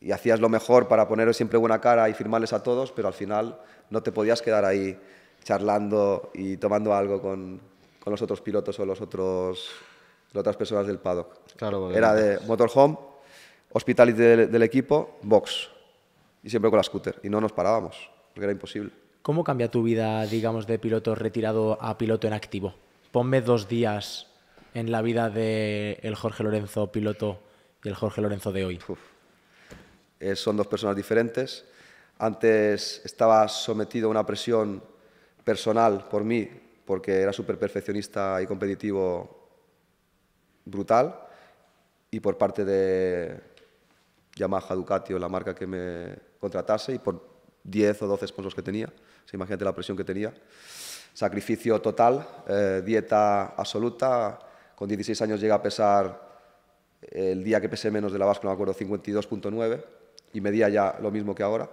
y hacías lo mejor para poneros siempre buena cara y firmarles a todos, pero al final no te podías quedar ahí charlando y tomando algo con, los otros pilotos o los las otras personas del paddock. Era de motorhome, hospitality del, equipo, box. Y siempre con la scooter. Y no nos parábamos, porque era imposible. ¿Cómo cambia tu vida, digamos, de piloto retirado a piloto en activo? Ponme dos días en la vida del Jorge Lorenzo piloto y el Jorge Lorenzo de hoy. Eh, son dos personas diferentes. Antes estaba sometido a una presión personal por mí, porque era súper perfeccionista y competitivo brutal, y por parte de Yamaha, Ducati la marca que me contratase, y por 10 o 12 esposos que tenía. Se imagínate la presión que tenía. Sacrificio total, eh, dieta absoluta. Con 16 años llega a pesar, el día que pesé menos de la báscula, me acuerdo, 52.9 y medía ya lo mismo que ahora.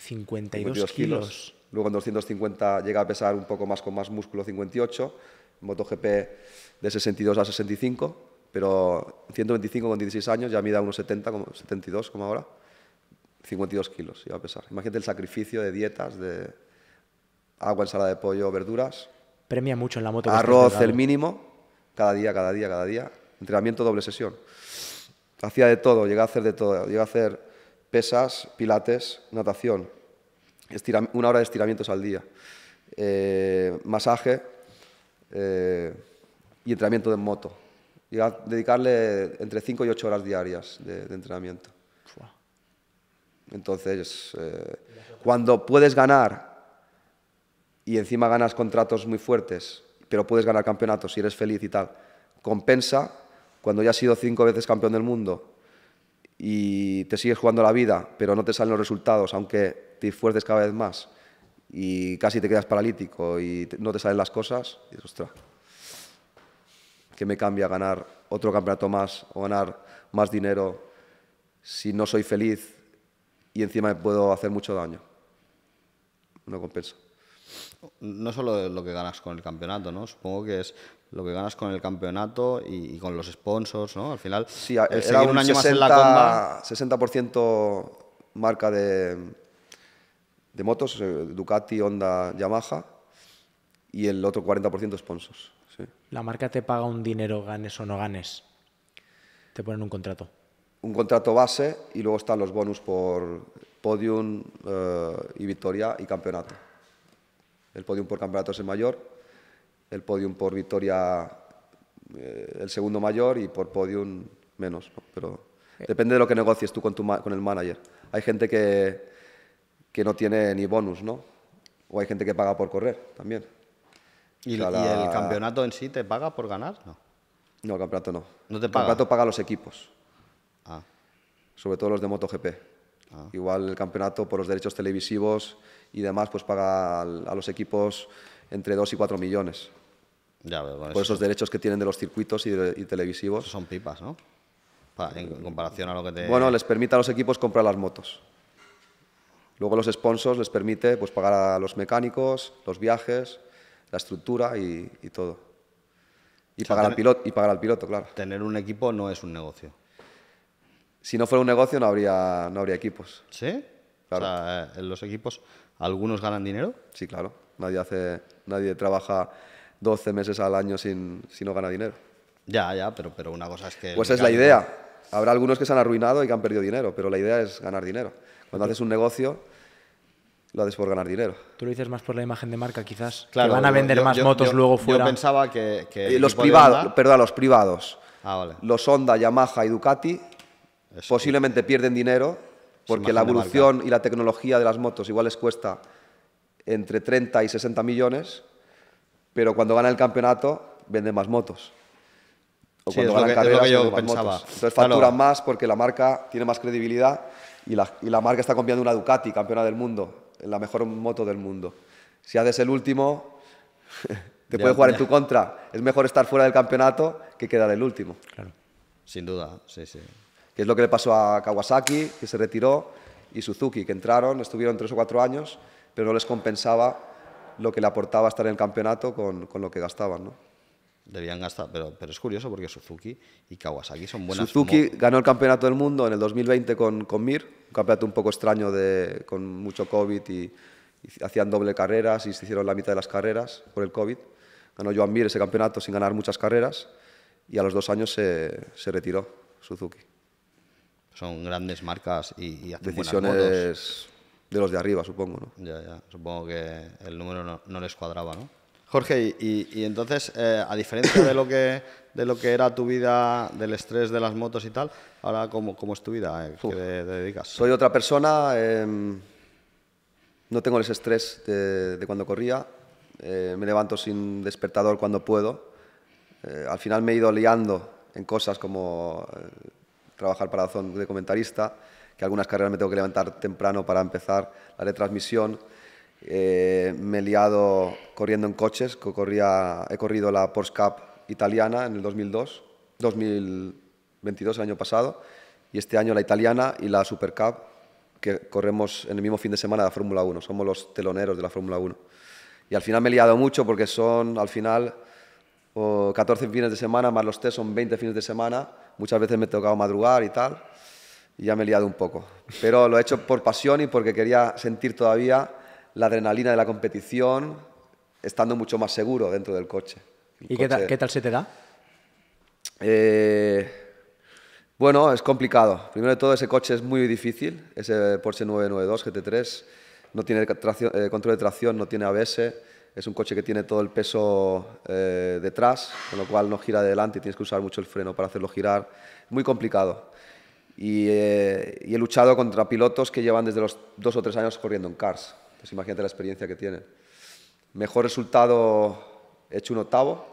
52 kilos. Luego en 250 llega a pesar un poco más con más músculo, 58. MotoGP de 62 a 65, pero 125 con 16 años ya da unos 70, como 72 como ahora. 52 kilos iba a pesar. Imagínate el sacrificio de dietas, de agua, ensalada de pollo, verduras. Premia mucho en la moto. Arroz, el mínimo, cada día, cada día, cada día. Entrenamiento, doble sesión. Hacía de todo, llega a hacer de todo. llega a hacer pesas, pilates, natación, una hora de estiramientos al día, eh, masaje eh, y entrenamiento de moto. Y dedicarle entre 5 y 8 horas diarias de, entrenamiento. Entonces, eh, cuando puedes ganar y encima ganas contratos muy fuertes, pero puedes ganar campeonatos y eres feliz y tal, compensa cuando ya has sido cinco veces campeón del mundo y te sigues jugando la vida, pero no te salen los resultados, aunque te esfuerces cada vez más y casi te quedas paralítico y no te salen las cosas, y dices, ostras, ¿qué me cambia ganar otro campeonato más o ganar más dinero si no soy feliz y encima puedo hacer mucho daño? No compensa. No solo lo que ganas con el campeonato, ¿no? Supongo que es lo que ganas con el campeonato y, con los sponsors, ¿no? Al final, sí, un, año 60, más en la comba... 60% marca de, motos, eh, Ducati, Honda, Yamaha, y el otro 40% sponsors. Sí. ¿La marca te paga un dinero, ganes o no ganes? Te ponen un contrato. Un contrato base y luego están los bonus por podium eh, y victoria y campeonato. El podium por campeonato es el mayor el podium por victoria eh, el segundo mayor y por podium menos. Pero eh. depende de lo que negocies tú con, el manager. Hay gente que, que no tiene ni bonus, ¿no? O hay gente que paga por correr también. ¿Y, el campeonato en sí te paga por ganar? No, no el campeonato no. ¿No paga? El campeonato paga los equipos. Ah. Sobre todo los de MotoGP. Ah. Igual el campeonato por los derechos televisivos y demás, pues paga a los equipos entre 2 y 4 millones. Ya, por esos derechos que tienen de los circuitos y, televisivos. son pipas, ¿no? en comparación a lo que te... Bueno, les permite a los equipos comprar las motos. Luego los sponsors les permite pues, pagar a los mecánicos, los viajes, la estructura y, todo. Y, pagar al piloto, y pagar al piloto, claro. Tener un equipo no es un negocio. Si no fuera un negocio no habría, no habría equipos. ¿Sí? Claro. O sea, eh, los equipos, ¿algunos ganan dinero? Sí, claro. Nadie, hace, nadie trabaja 12 meses al año sin, si no gana dinero. Ya, ya, pero, pero una cosa es que... Pues es la idea. Habrá algunos que se han arruinado y que han perdido dinero, pero la idea es ganar dinero. Cuando haces un negocio, lo haces por ganar dinero. Tú lo dices más por la imagen de marca, quizás. Claro, van a vender más motos luego fuera. Yo pensaba que... los privados, perdón, los privados. Ah, los Honda, Yamaha y Ducati posiblemente pierden dinero porque la evolución y la tecnología de las motos igual les cuesta entre 30 y 60 millones pero cuando gana el campeonato, venden más motos. O cuando es, lo que, pensaba. Entonces facturan más porque la marca tiene más credibilidad y la, marca está cambiando una Ducati, campeona del mundo, la mejor moto del mundo. Si haces el último, [laughs] te puede jugar en tu contra. Es mejor estar fuera del campeonato que quedar el último. Claro. Sin duda, sí, sí. Que es lo que le pasó a Kawasaki, que se retiró, y Suzuki, que entraron, estuvieron tres o cuatro años, pero no les compensaba lo que le aportaba estar en el campeonato con, con lo que gastaban. ¿no? Debían gastar, pero, pero es curioso porque Suzuki y Kawasaki son buenas. Suzuki ganó el campeonato del mundo en el 2020 con, con Mir, un campeonato un poco extraño de, con mucho COVID y, hacían doble carreras y se hicieron la mitad de las carreras por el COVID. Ganó Joan Mir ese campeonato sin ganar muchas carreras y a los dos años se, se retiró Suzuki. Son grandes marcas y, y decisiones de los de arriba, supongo, ¿no? Ya, ya. Supongo que el número no, les cuadraba, ¿no? Jorge, y, y entonces, eh, a diferencia de lo, que, de lo que era tu vida, del estrés de las motos y tal, ahora, ¿cómo, es tu vida? Eh, ¿Qué te, dedicas? Soy otra persona, em, no tengo ese estrés de, de cuando corría, eh, me levanto sin despertador cuando puedo, al final me he ido liando en cosas como trabajar para la zona de comentarista, que algunas carreras me tengo que levantar temprano para empezar la retransmisión. Eh, me he liado corriendo en coches, he corrido la Porsche Cup italiana en el 2002, 2022, el año pasado, y este año la italiana y la Super Cup, que corremos en el mismo fin de semana de la Fórmula 1, somos los teloneros de la Fórmula 1. Y al final me he liado mucho porque son, al final, 14 fines de semana, más los test son 20 fines de semana, muchas veces me he tocado madrugar y tal, ya me he liado un poco. Pero lo he hecho por pasión y porque quería sentir todavía la adrenalina de la competición, estando mucho más seguro dentro del coche. ¿Y Qué, tal, qué, se te da? Eh, bueno, es complicado. Primero de todo, ese coche es muy difícil, ese Porsche 992 GT3. No tiene eh, control de tracción, no tiene ABS. Es un coche que tiene todo el peso eh, detrás, con lo cual no gira de delante y tienes que usar mucho el freno para hacerlo girar. Muy complicado. Eh, y, he luchado contra pilotos que llevan desde los dos o tres años corriendo en cars. Entonces pues imagínate la experiencia que tienen. Mejor resultado he hecho un octavo.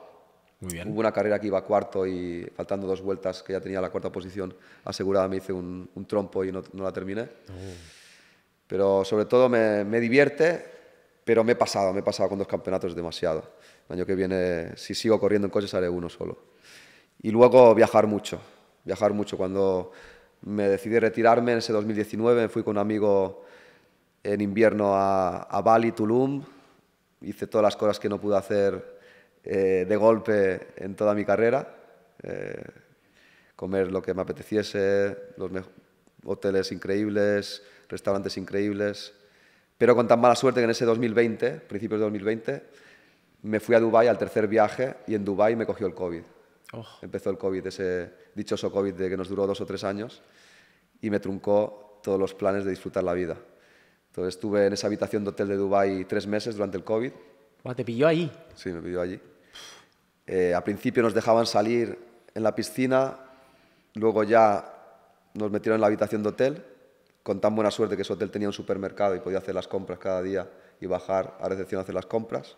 Muy bien. Hubo una carrera que iba cuarto y faltando dos vueltas, que ya tenía la cuarta posición asegurada, me hice un, trompo y no, la terminé. Oh. Pero sobre todo me, me divierte, pero me he pasado, me he pasado con dos campeonatos demasiado. El año que viene, si sigo corriendo en coches, haré uno solo. Y luego viajar mucho, viajar mucho. Cuando me decidí retirarme en ese 2019, fui con un amigo en invierno a, a Bali, Tulum, hice todas las cosas que no pude hacer eh, de golpe en toda mi carrera, eh, comer lo que me apeteciese, los hoteles increíbles, restaurantes increíbles, pero con tan mala suerte que en ese 2020, principios de 2020, me fui a Dubái al tercer viaje y en Dubái me cogió el COVID. Oh. Empezó el COVID ese, dichoso COVID de que nos duró dos o tres años y me truncó todos los planes de disfrutar la vida. Entonces estuve en esa habitación de hotel de Dubai tres meses durante el COVID. ¿Te pilló ahí? Sí, me pilló allí. Eh, a principio nos dejaban salir en la piscina, luego ya nos metieron en la habitación de hotel, con tan buena suerte que ese hotel tenía un supermercado y podía hacer las compras cada día y bajar a recepción a hacer las compras.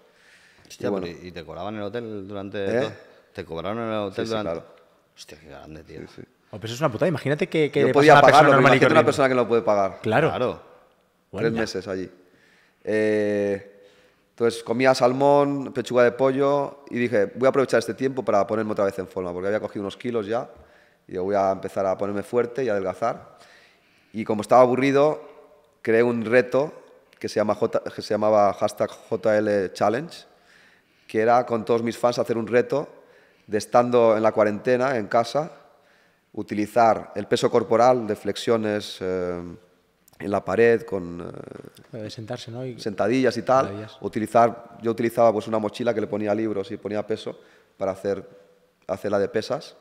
y, te cobraban el hotel durante... ¿Eh? ¿Te cobraron el hotel durante...? Sí, Hostia, qué grande, tío. Oh, pero es una putada. Imagínate que, que Yo podía una persona imagínate una persona que no lo puede pagar. Claro. claro. Tres meses allí. Eh, entonces comía salmón, pechuga de pollo y dije, voy a aprovechar este tiempo para ponerme otra vez en forma, porque había cogido unos kilos ya y voy a empezar a ponerme fuerte y adelgazar. Y como estaba aburrido, creé un reto que se, llama que se llamaba hashtag JL Challenge, que era con todos mis fans hacer un reto de estando en la cuarentena, en casa, utilizar el peso corporal de flexiones eh, en la pared con eh, sentarse, sentadillas y tal. Utilizar, yo utilizaba pues, una mochila que le ponía libros y ponía peso para hacer, hacer la de pesas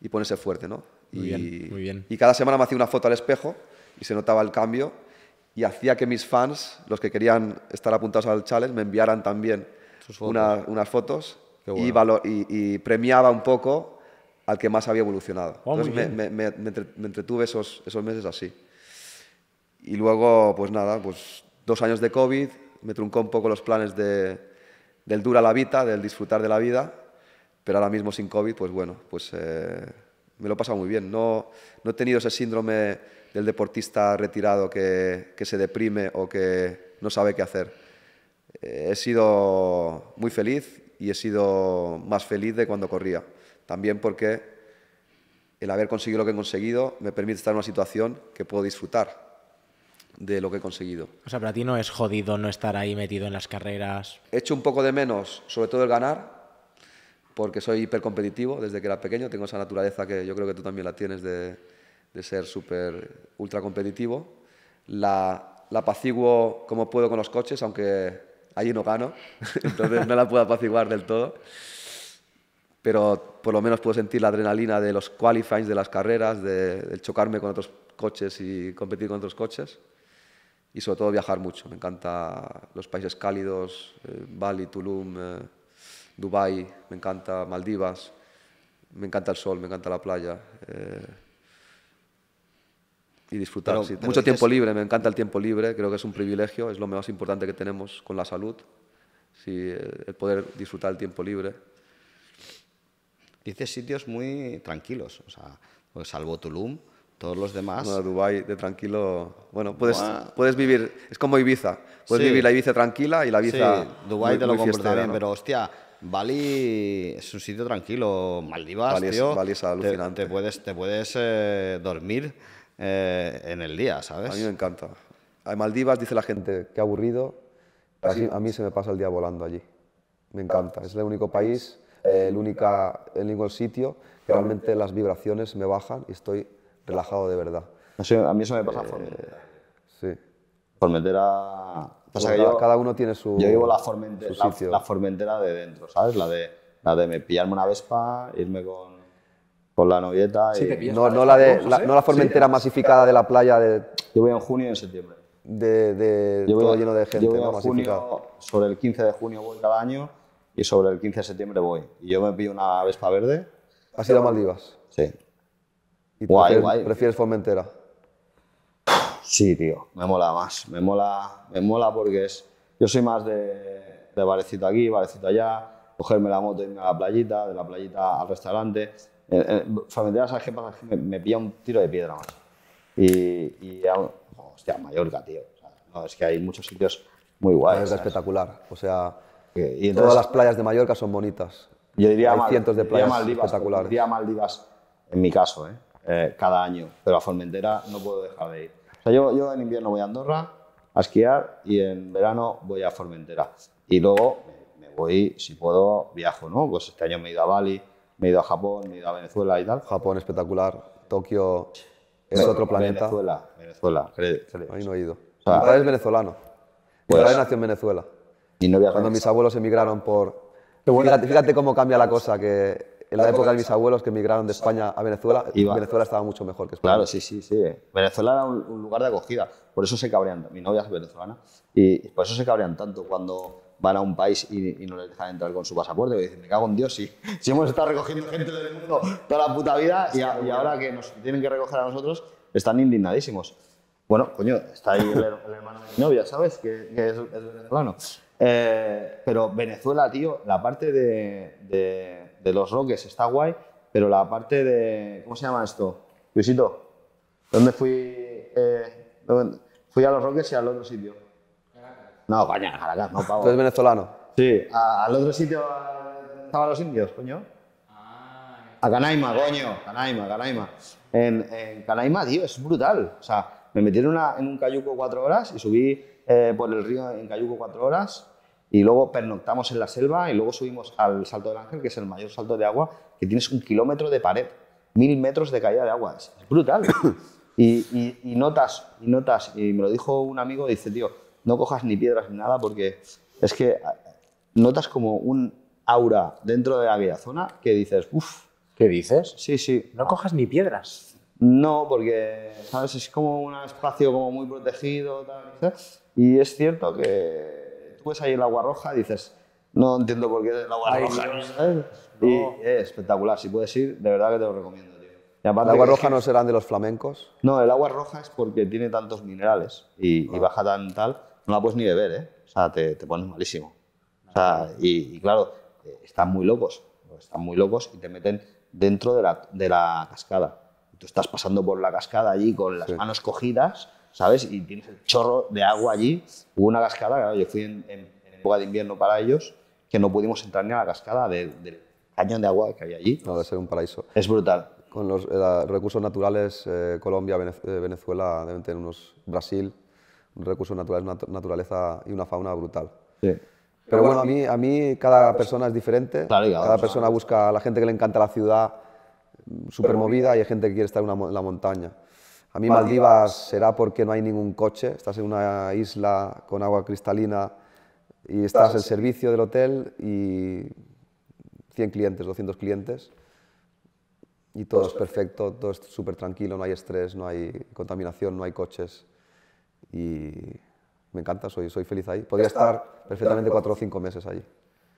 y ponerse fuerte. ¿no? Muy y, bien, muy bien. y cada semana me hacía una foto al espejo y se notaba el cambio y hacía que mis fans, los que querían estar apuntados al challenge, me enviaran también unas fotos y, premiaba un poco al que más había evolucionado. Oh, Entonces me, entretuve esos, meses así. Y luego, pues nada, pues dos años de COVID, me truncó un poco los planes de, del dura la vida, del disfrutar de la vida, pero ahora mismo sin COVID, pues bueno, pues eh, me lo he pasado muy bien. No, no he tenido ese síndrome del deportista retirado que, se deprime o que no sabe qué hacer. Eh, he sido muy feliz y he sido más feliz de cuando corría. También porque el haber conseguido lo que he conseguido me permite estar en una situación que puedo disfrutar de lo que he conseguido. O sea, para ti no es jodido no estar ahí metido en las carreras. He hecho un poco de menos, sobre todo el ganar, porque soy hipercompetitivo desde que era pequeño, tengo esa naturaleza que yo creo que tú también la tienes de, ser súper ultra competitivo. La, la apaciguo como puedo con los coches, aunque allí no gano, [laughs] entonces no la puedo apaciguar del todo. Pero por lo menos puedo sentir la adrenalina de los qualifyings de las carreras, de, chocarme con otros coches y competir con otros coches. Y sobre todo viajar mucho. Me encanta los países cálidos, eh, Bali, Tulum, eh, Dubái, Dubai, me encanta Maldivas, me encanta el sol, me encanta la playa. Eh, y disfrutar. mucho tiempo libre, me encanta el tiempo libre, creo que es un privilegio, es lo más importante que tenemos con la salud, eh, el poder disfrutar el tiempo libre. Dices sitios muy tranquilos, o sea, pues salvo Tulum, todos los demás. Dubái de tranquilo, bueno, puedes, puedes vivir, es como Ibiza, puedes vivir la Ibiza tranquila y la Ibiza. Sí, Dubái lo pero hostia. Bali es un sitio tranquilo, Maldivas, Bali es, Bali es alucinante. Te, puedes, te puedes eh, dormir eh, en el día, ¿sabes? A mí me encanta. A Maldivas dice la gente, qué aburrido. a mí se me pasa el día volando allí. Me encanta. Ah. Es el único país, el, única, el único sitio que realmente las vibraciones me bajan y estoy relajado de verdad. a mí eso me pasa Formentera. Eh, sí. Formentera... cada, cada uno tiene su Yo vivo la Formentera, la, Formentera de dentro, ¿sabes? La de, la de pillarme una Vespa, irme con con la novieta. ¿eh? no, la de, la, formentera masificada de la playa. De... Yo voy en junio y en septiembre. De, de yo voy lleno de gente. sobre el 15 de junio voy cada año y sobre el 15 de septiembre voy. Y yo me pido una Vespa verde. ¿Has ido a Maldivas? Sí. ¿Y prefieres, Formentera? Sí, tío, me mola más. Me mola, me mola porque es. Yo soy más de, de barecito aquí, barecito allá, cogerme la moto y irme a la playita, de la playita al restaurante. En eh, eh, Formentera ¿sabes Me, pilla un tiro de piedra más. Y, y hostia, Mallorca, tío. no, es que hay muchos sitios muy guays. Es espectacular. O sea, y todas las playas de Mallorca son bonitas. Yo diría hay cientos de playas espectaculares. Día Maldivas, en mi caso, Eh, eh cada año, pero a Formentera no puedo dejar de ir. O sea, yo, yo en invierno voy a Andorra a esquiar y en verano voy a Formentera. Y luego me voy, si puedo, viajo, ¿no? Pues este año me he ido a Bali, me he ido a Japón, me he ido a Venezuela y tal. Japón espectacular, Tokio es otro planeta. Venezuela, Venezuela. Ahí no he ido. O mi padre es venezolano. mi pues, padre nació en Venezuela. Y no Cuando mis abuelos emigraron por... Fíjate, cómo cambia la cosa, que en la época de mis abuelos que emigraron de España a Venezuela, Venezuela estaba mucho mejor que España. Claro, sí, sí, sí. Venezuela era un, un lugar de acogida, por eso se cabrean. Mi novia es venezolana y por eso se cabrean tanto cuando van a un país y, no les dejan entrar con su pasaporte. Y dicen, me cago en Dios, sí. si hemos estado recogiendo gente del mundo toda la puta vida y, ahora que nos tienen que recoger a nosotros, están indignadísimos. Bueno, coño, está ahí el, hermano de mi novia, ¿sabes? Que, es, es, venezolano. Eh, pero Venezuela, tío, la parte de, de, los roques está guay, pero la parte de. ¿Cómo se llama esto? Luisito, ¿dónde fui? Eh, fui a los roques y al otro sitio. No, coña, Caracas, no pago. Tú eres venezolano. Sí, al otro sitio estaban los indios, coño. A Canaima, coño, Canaima, Canaima. En, Canaima, tío, es brutal. O sea, me metí en, un cayuco cuatro horas y subí eh, por el río en cayuco cuatro horas y luego pernoctamos en la selva y luego subimos al Salto del Ángel, que es el mayor salto de agua, que tienes un kilómetro de pared, mil metros de caída de agua. Es, brutal. [coughs] y notas, y notas, y me lo dijo un amigo, dice, tío, no cojas ni piedras ni nada porque es que ah, notas como un aura dentro de aquella zona que dices, uff. ¿Qué dices? Sí, sí. No cojas ni piedras. No, porque, ¿sabes? Es como un espacio como muy protegido. Tal, y es cierto que tú ves ahí el agua roja y dices, no entiendo por qué el agua roja. [laughs] No. Y es espectacular. Si puedes ir, de verdad que te lo recomiendo. Tío. Y ¿El agua roja no serán de los flamencos? No, el agua roja es porque tiene tantos minerales y, y ah. baja tan tal no la puedes ni beber, ¿eh? O sea, te, pones malísimo. O sea, y, claro, eh, están muy locos, están muy locos y te meten dentro de la, cascada. tú estás pasando por la cascada allí con las manos cogidas, ¿sabes? Y tienes el chorro de agua allí. Hubo una cascada, claro, yo fui en, en, época de invierno para ellos, que no pudimos entrar ni a la cascada del cañón de agua que había allí. No, debe ser un paraíso. Es brutal con los eh, recursos naturales, eh, Colombia, Venezuela, deben tener unos, Brasil, recurso natural, una naturaleza y una fauna brutal. Pero, bueno, a, mí, cada persona es diferente, cada persona busca, a la gente que le encanta la ciudad súper mm, movida y hay gente que quiere estar en, la montaña. A mí Maldivas será porque no hay ningún coche, estás en una isla con agua cristalina y estás en el servicio del hotel y 100 clientes, 200 clientes y todo, pues es perfecto, perfecto, todo es súper tranquilo, no hay estrés, no hay contaminación, no hay coches y me encanta, soy, soy feliz ahí. Podría estar perfectamente cuatro o cinco meses allí.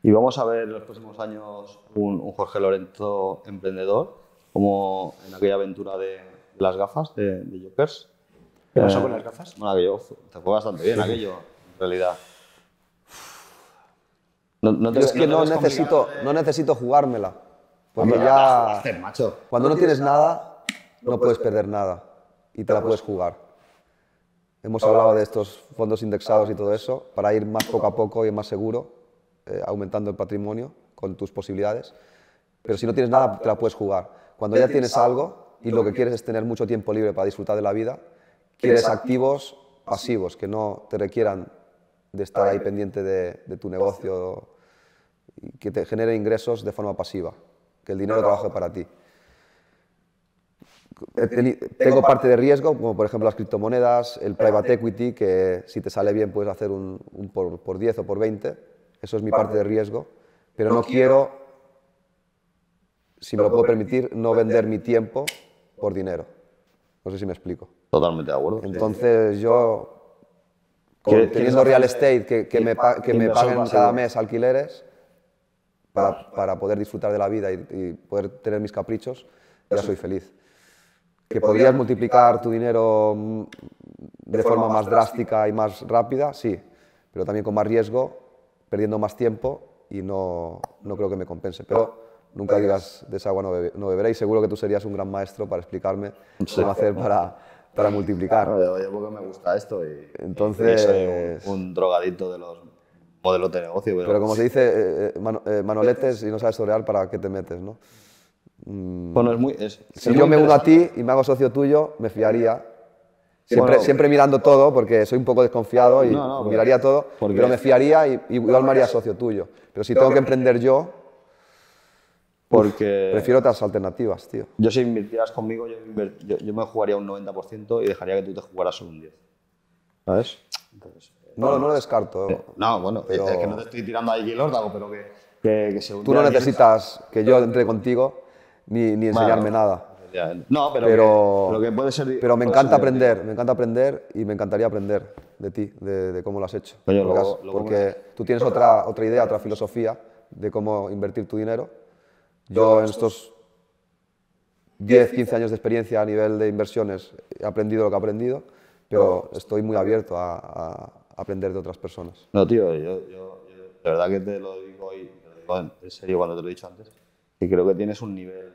Y vamos a ver en los próximos años un, Jorge Lorenzo emprendedor, como en aquella aventura de, las gafas de, Jokers. ¿Qué pasó eh, con las gafas? Bueno, aquello te fue bastante bien, aquello, en realidad. No, es que no, ¿eh? necesito, no necesito jugármela. Porque ya. macho. Cuando no, tienes nada no puedes perder nada. Y te la puedes jugar. Hemos hablado de estos fondos indexados y todo eso para ir más poco a poco y más seguro, eh, aumentando el patrimonio con tus posibilidades. Pero si no tienes nada, te la puedes jugar. Cuando ya tienes algo y lo que quieres es tener mucho tiempo libre para disfrutar de la vida, quieres activos pasivos que no te requieran de estar ahí pendiente de, de tu negocio, que te genere ingresos de forma pasiva, que el dinero trabaje para ti tengo parte de riesgo, como por ejemplo las criptomonedas, el private equity, que si te sale bien puedes hacer un, por, por, 10 o por 20. Eso es mi parte de riesgo. Pero no quiero, si me lo puedo permitir, no vender mi tiempo por dinero. No sé si me explico. Totalmente de acuerdo. Entonces yo, teniendo real estate que, me, que me paguen cada mes alquileres para, para, poder disfrutar de la vida y, y poder tener mis caprichos, ya soy feliz que podrías multiplicar tu dinero mm, de forma más drástica y más rápida, sí, pero también con más riesgo, perdiendo más tiempo y no, creo que me compense. Pero nunca digas de esa agua no, y seguro que tú serías un gran maestro para explicarme cómo hacer para, para multiplicar. porque me gusta esto y, Entonces, un, drogadito de los modelos de negocio. Pero, como se dice, eh, eh, eh, manoletes y no sabes torear, ¿para qué te metes? ¿no? Mm. Bueno, es muy. si yo me uno a ti y me hago socio tuyo, me fiaría. Siempre, siempre mirando todo, porque soy un poco desconfiado y miraría todo, pero me fiaría y, y igual me haría socio tuyo. Pero si tengo que emprender yo, porque... prefiero otras alternativas, tío. Yo si invirtieras conmigo, yo, me jugaría un 90% y dejaría que tú te jugaras un 10. ¿Sabes? Eh, no, lo descarto. Eh, no, bueno, es que no te estoy tirando ahí el órdago, pero que, que, Tú no necesitas que yo entre contigo ni, enseñarme nada. no, pero, me encanta aprender, me encanta aprender y me encantaría aprender de ti, de, cómo lo has hecho. porque, tú tienes otra, idea, otra filosofía de cómo invertir tu dinero. Yo en estos 10, 15 años de experiencia a nivel de inversiones he aprendido lo que he aprendido, pero estoy muy abierto a, aprender de otras personas. No, tío, yo, yo, de verdad que te lo digo hoy, en serio cuando te lo he dicho antes que creo que tienes un nivel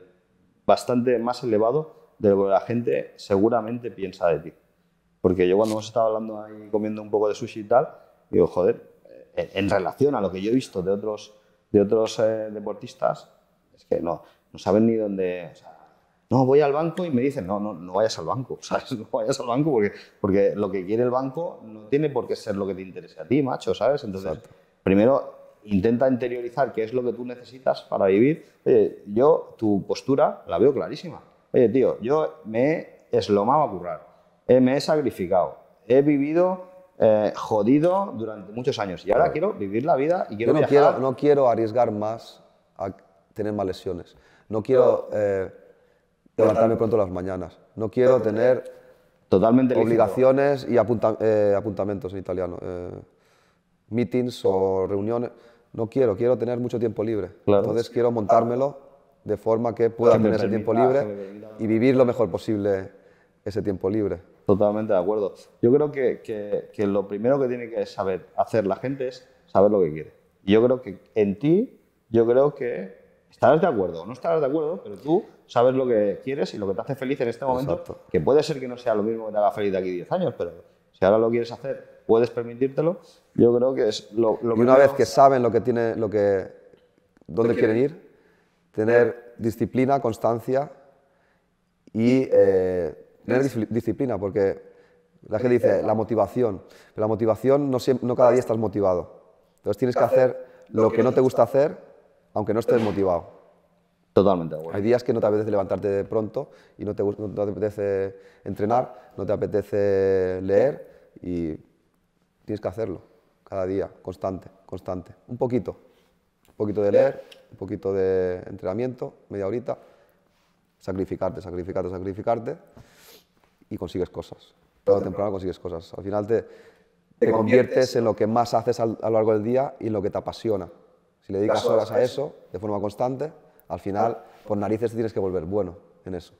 bastante más elevado de lo que la gente seguramente piensa de ti. Porque yo cuando hemos estado hablando ahí, comiendo un poco de sushi y tal, digo, joder, eh, en, relación a lo que yo he visto de otros, de otros eh, deportistas, es que no, no saben ni dónde... O sea, no, voy al banco y me dicen, no, no, no vayas al banco, ¿sabes? [laughs] No vayas al banco porque, porque lo que quiere el banco no tiene por qué ser lo que te interese a ti, macho, ¿sabes? Entonces, primero intenta interiorizar qué es lo que tú necesitas para vivir. Oye, yo tu postura la veo clarísima. Oye, tío, yo me he eslomado a currar, eh, me he sacrificado, he vivido eh, jodido durante muchos años y ahora quiero vivir la vida y quiero no Quiero, no quiero arriesgar más a tener más lesiones. No quiero eh, levantarme pronto las mañanas. No quiero tener totalmente obligaciones y apuntamientos en italiano meetings o reuniones. No quiero, quiero tener mucho tiempo libre. Entonces quiero montármelo de forma que pueda tener ese tiempo libre y vivir lo mejor posible ese tiempo libre. Totalmente de acuerdo. Yo creo que, que, lo primero que tiene que saber hacer la gente es saber lo que quiere. yo creo que en ti, yo creo que estarás de acuerdo, o no estarás de acuerdo, pero tú sabes lo que quieres y lo que te hace feliz en este momento, que puede ser que no sea lo mismo que te haga feliz de aquí 10 años, pero si ahora lo quieres hacer puedes permitírtelo, yo creo que es lo, lo que... una vez que saben lo que tiene, lo que, dónde quieren, ir, tener eh. disciplina, constancia y eh, eh, tener disciplina, porque la gente dice la motivación, pero la motivación no, siempre, no cada día estás motivado. Entonces tienes que hacer lo que no te gusta hacer, aunque no estés motivado. Totalmente Hay días que no te apetece levantarte de pronto y no te, no te apetece entrenar, no te apetece leer y Tienes que hacerlo cada día, constante, constante. Un poquito. Un poquito de leer, un poquito de entrenamiento, media horita. Sacrificarte, sacrificarte, sacrificarte. Y consigues cosas. Todo temprano consigues cosas. Al final te, te conviertes en lo que más haces a lo largo del día y en lo que te apasiona. Si le dedicas horas a eso de forma constante, al final, por ah. narices tienes que volver bueno en eso.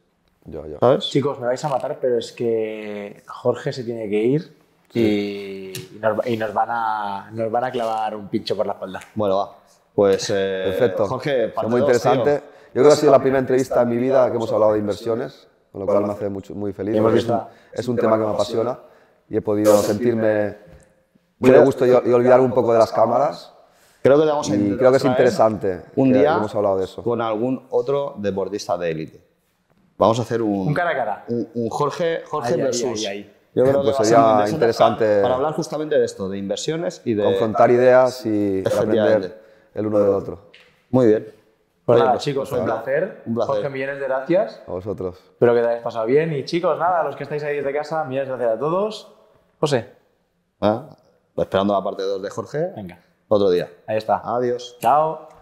Chicos, me vais a matar, pero es que Jorge se tiene que ir y, nos, van a, nos van a clavar un pincho por la espalda. Bueno, va. Pues eh, perfecto. Jorge, muy interesante. Yo creo que ha sido la primera entrevista en mi vida que hemos hablado de inversiones, con lo cual me hace muy feliz. es, un, tema que me apasiona y he podido sentirme muy de gusto y, olvidar un poco de las cámaras. Creo que, y creo que es interesante. Un día hemos hablado de eso. con algún otro deportista de élite. Vamos a hacer un, un cara a cara. Un, Jorge, Jorge versus. Yo creo eh, que pues sería interesante para, hablar justamente de esto, de inversiones y de... Confrontar ideas y aprender el uno del otro. Muy bien. Pues, pues chicos, pues, un placer. un placer. Jorge, millones de gracias. A vosotros. Espero que te hayáis pasado bien. Y chicos, nada, los que estáis ahí desde casa, millones de gracias a todos. José. Ah, esperando la parte 2 de Jorge. Venga. Otro día. Ahí está. Adiós. Chao.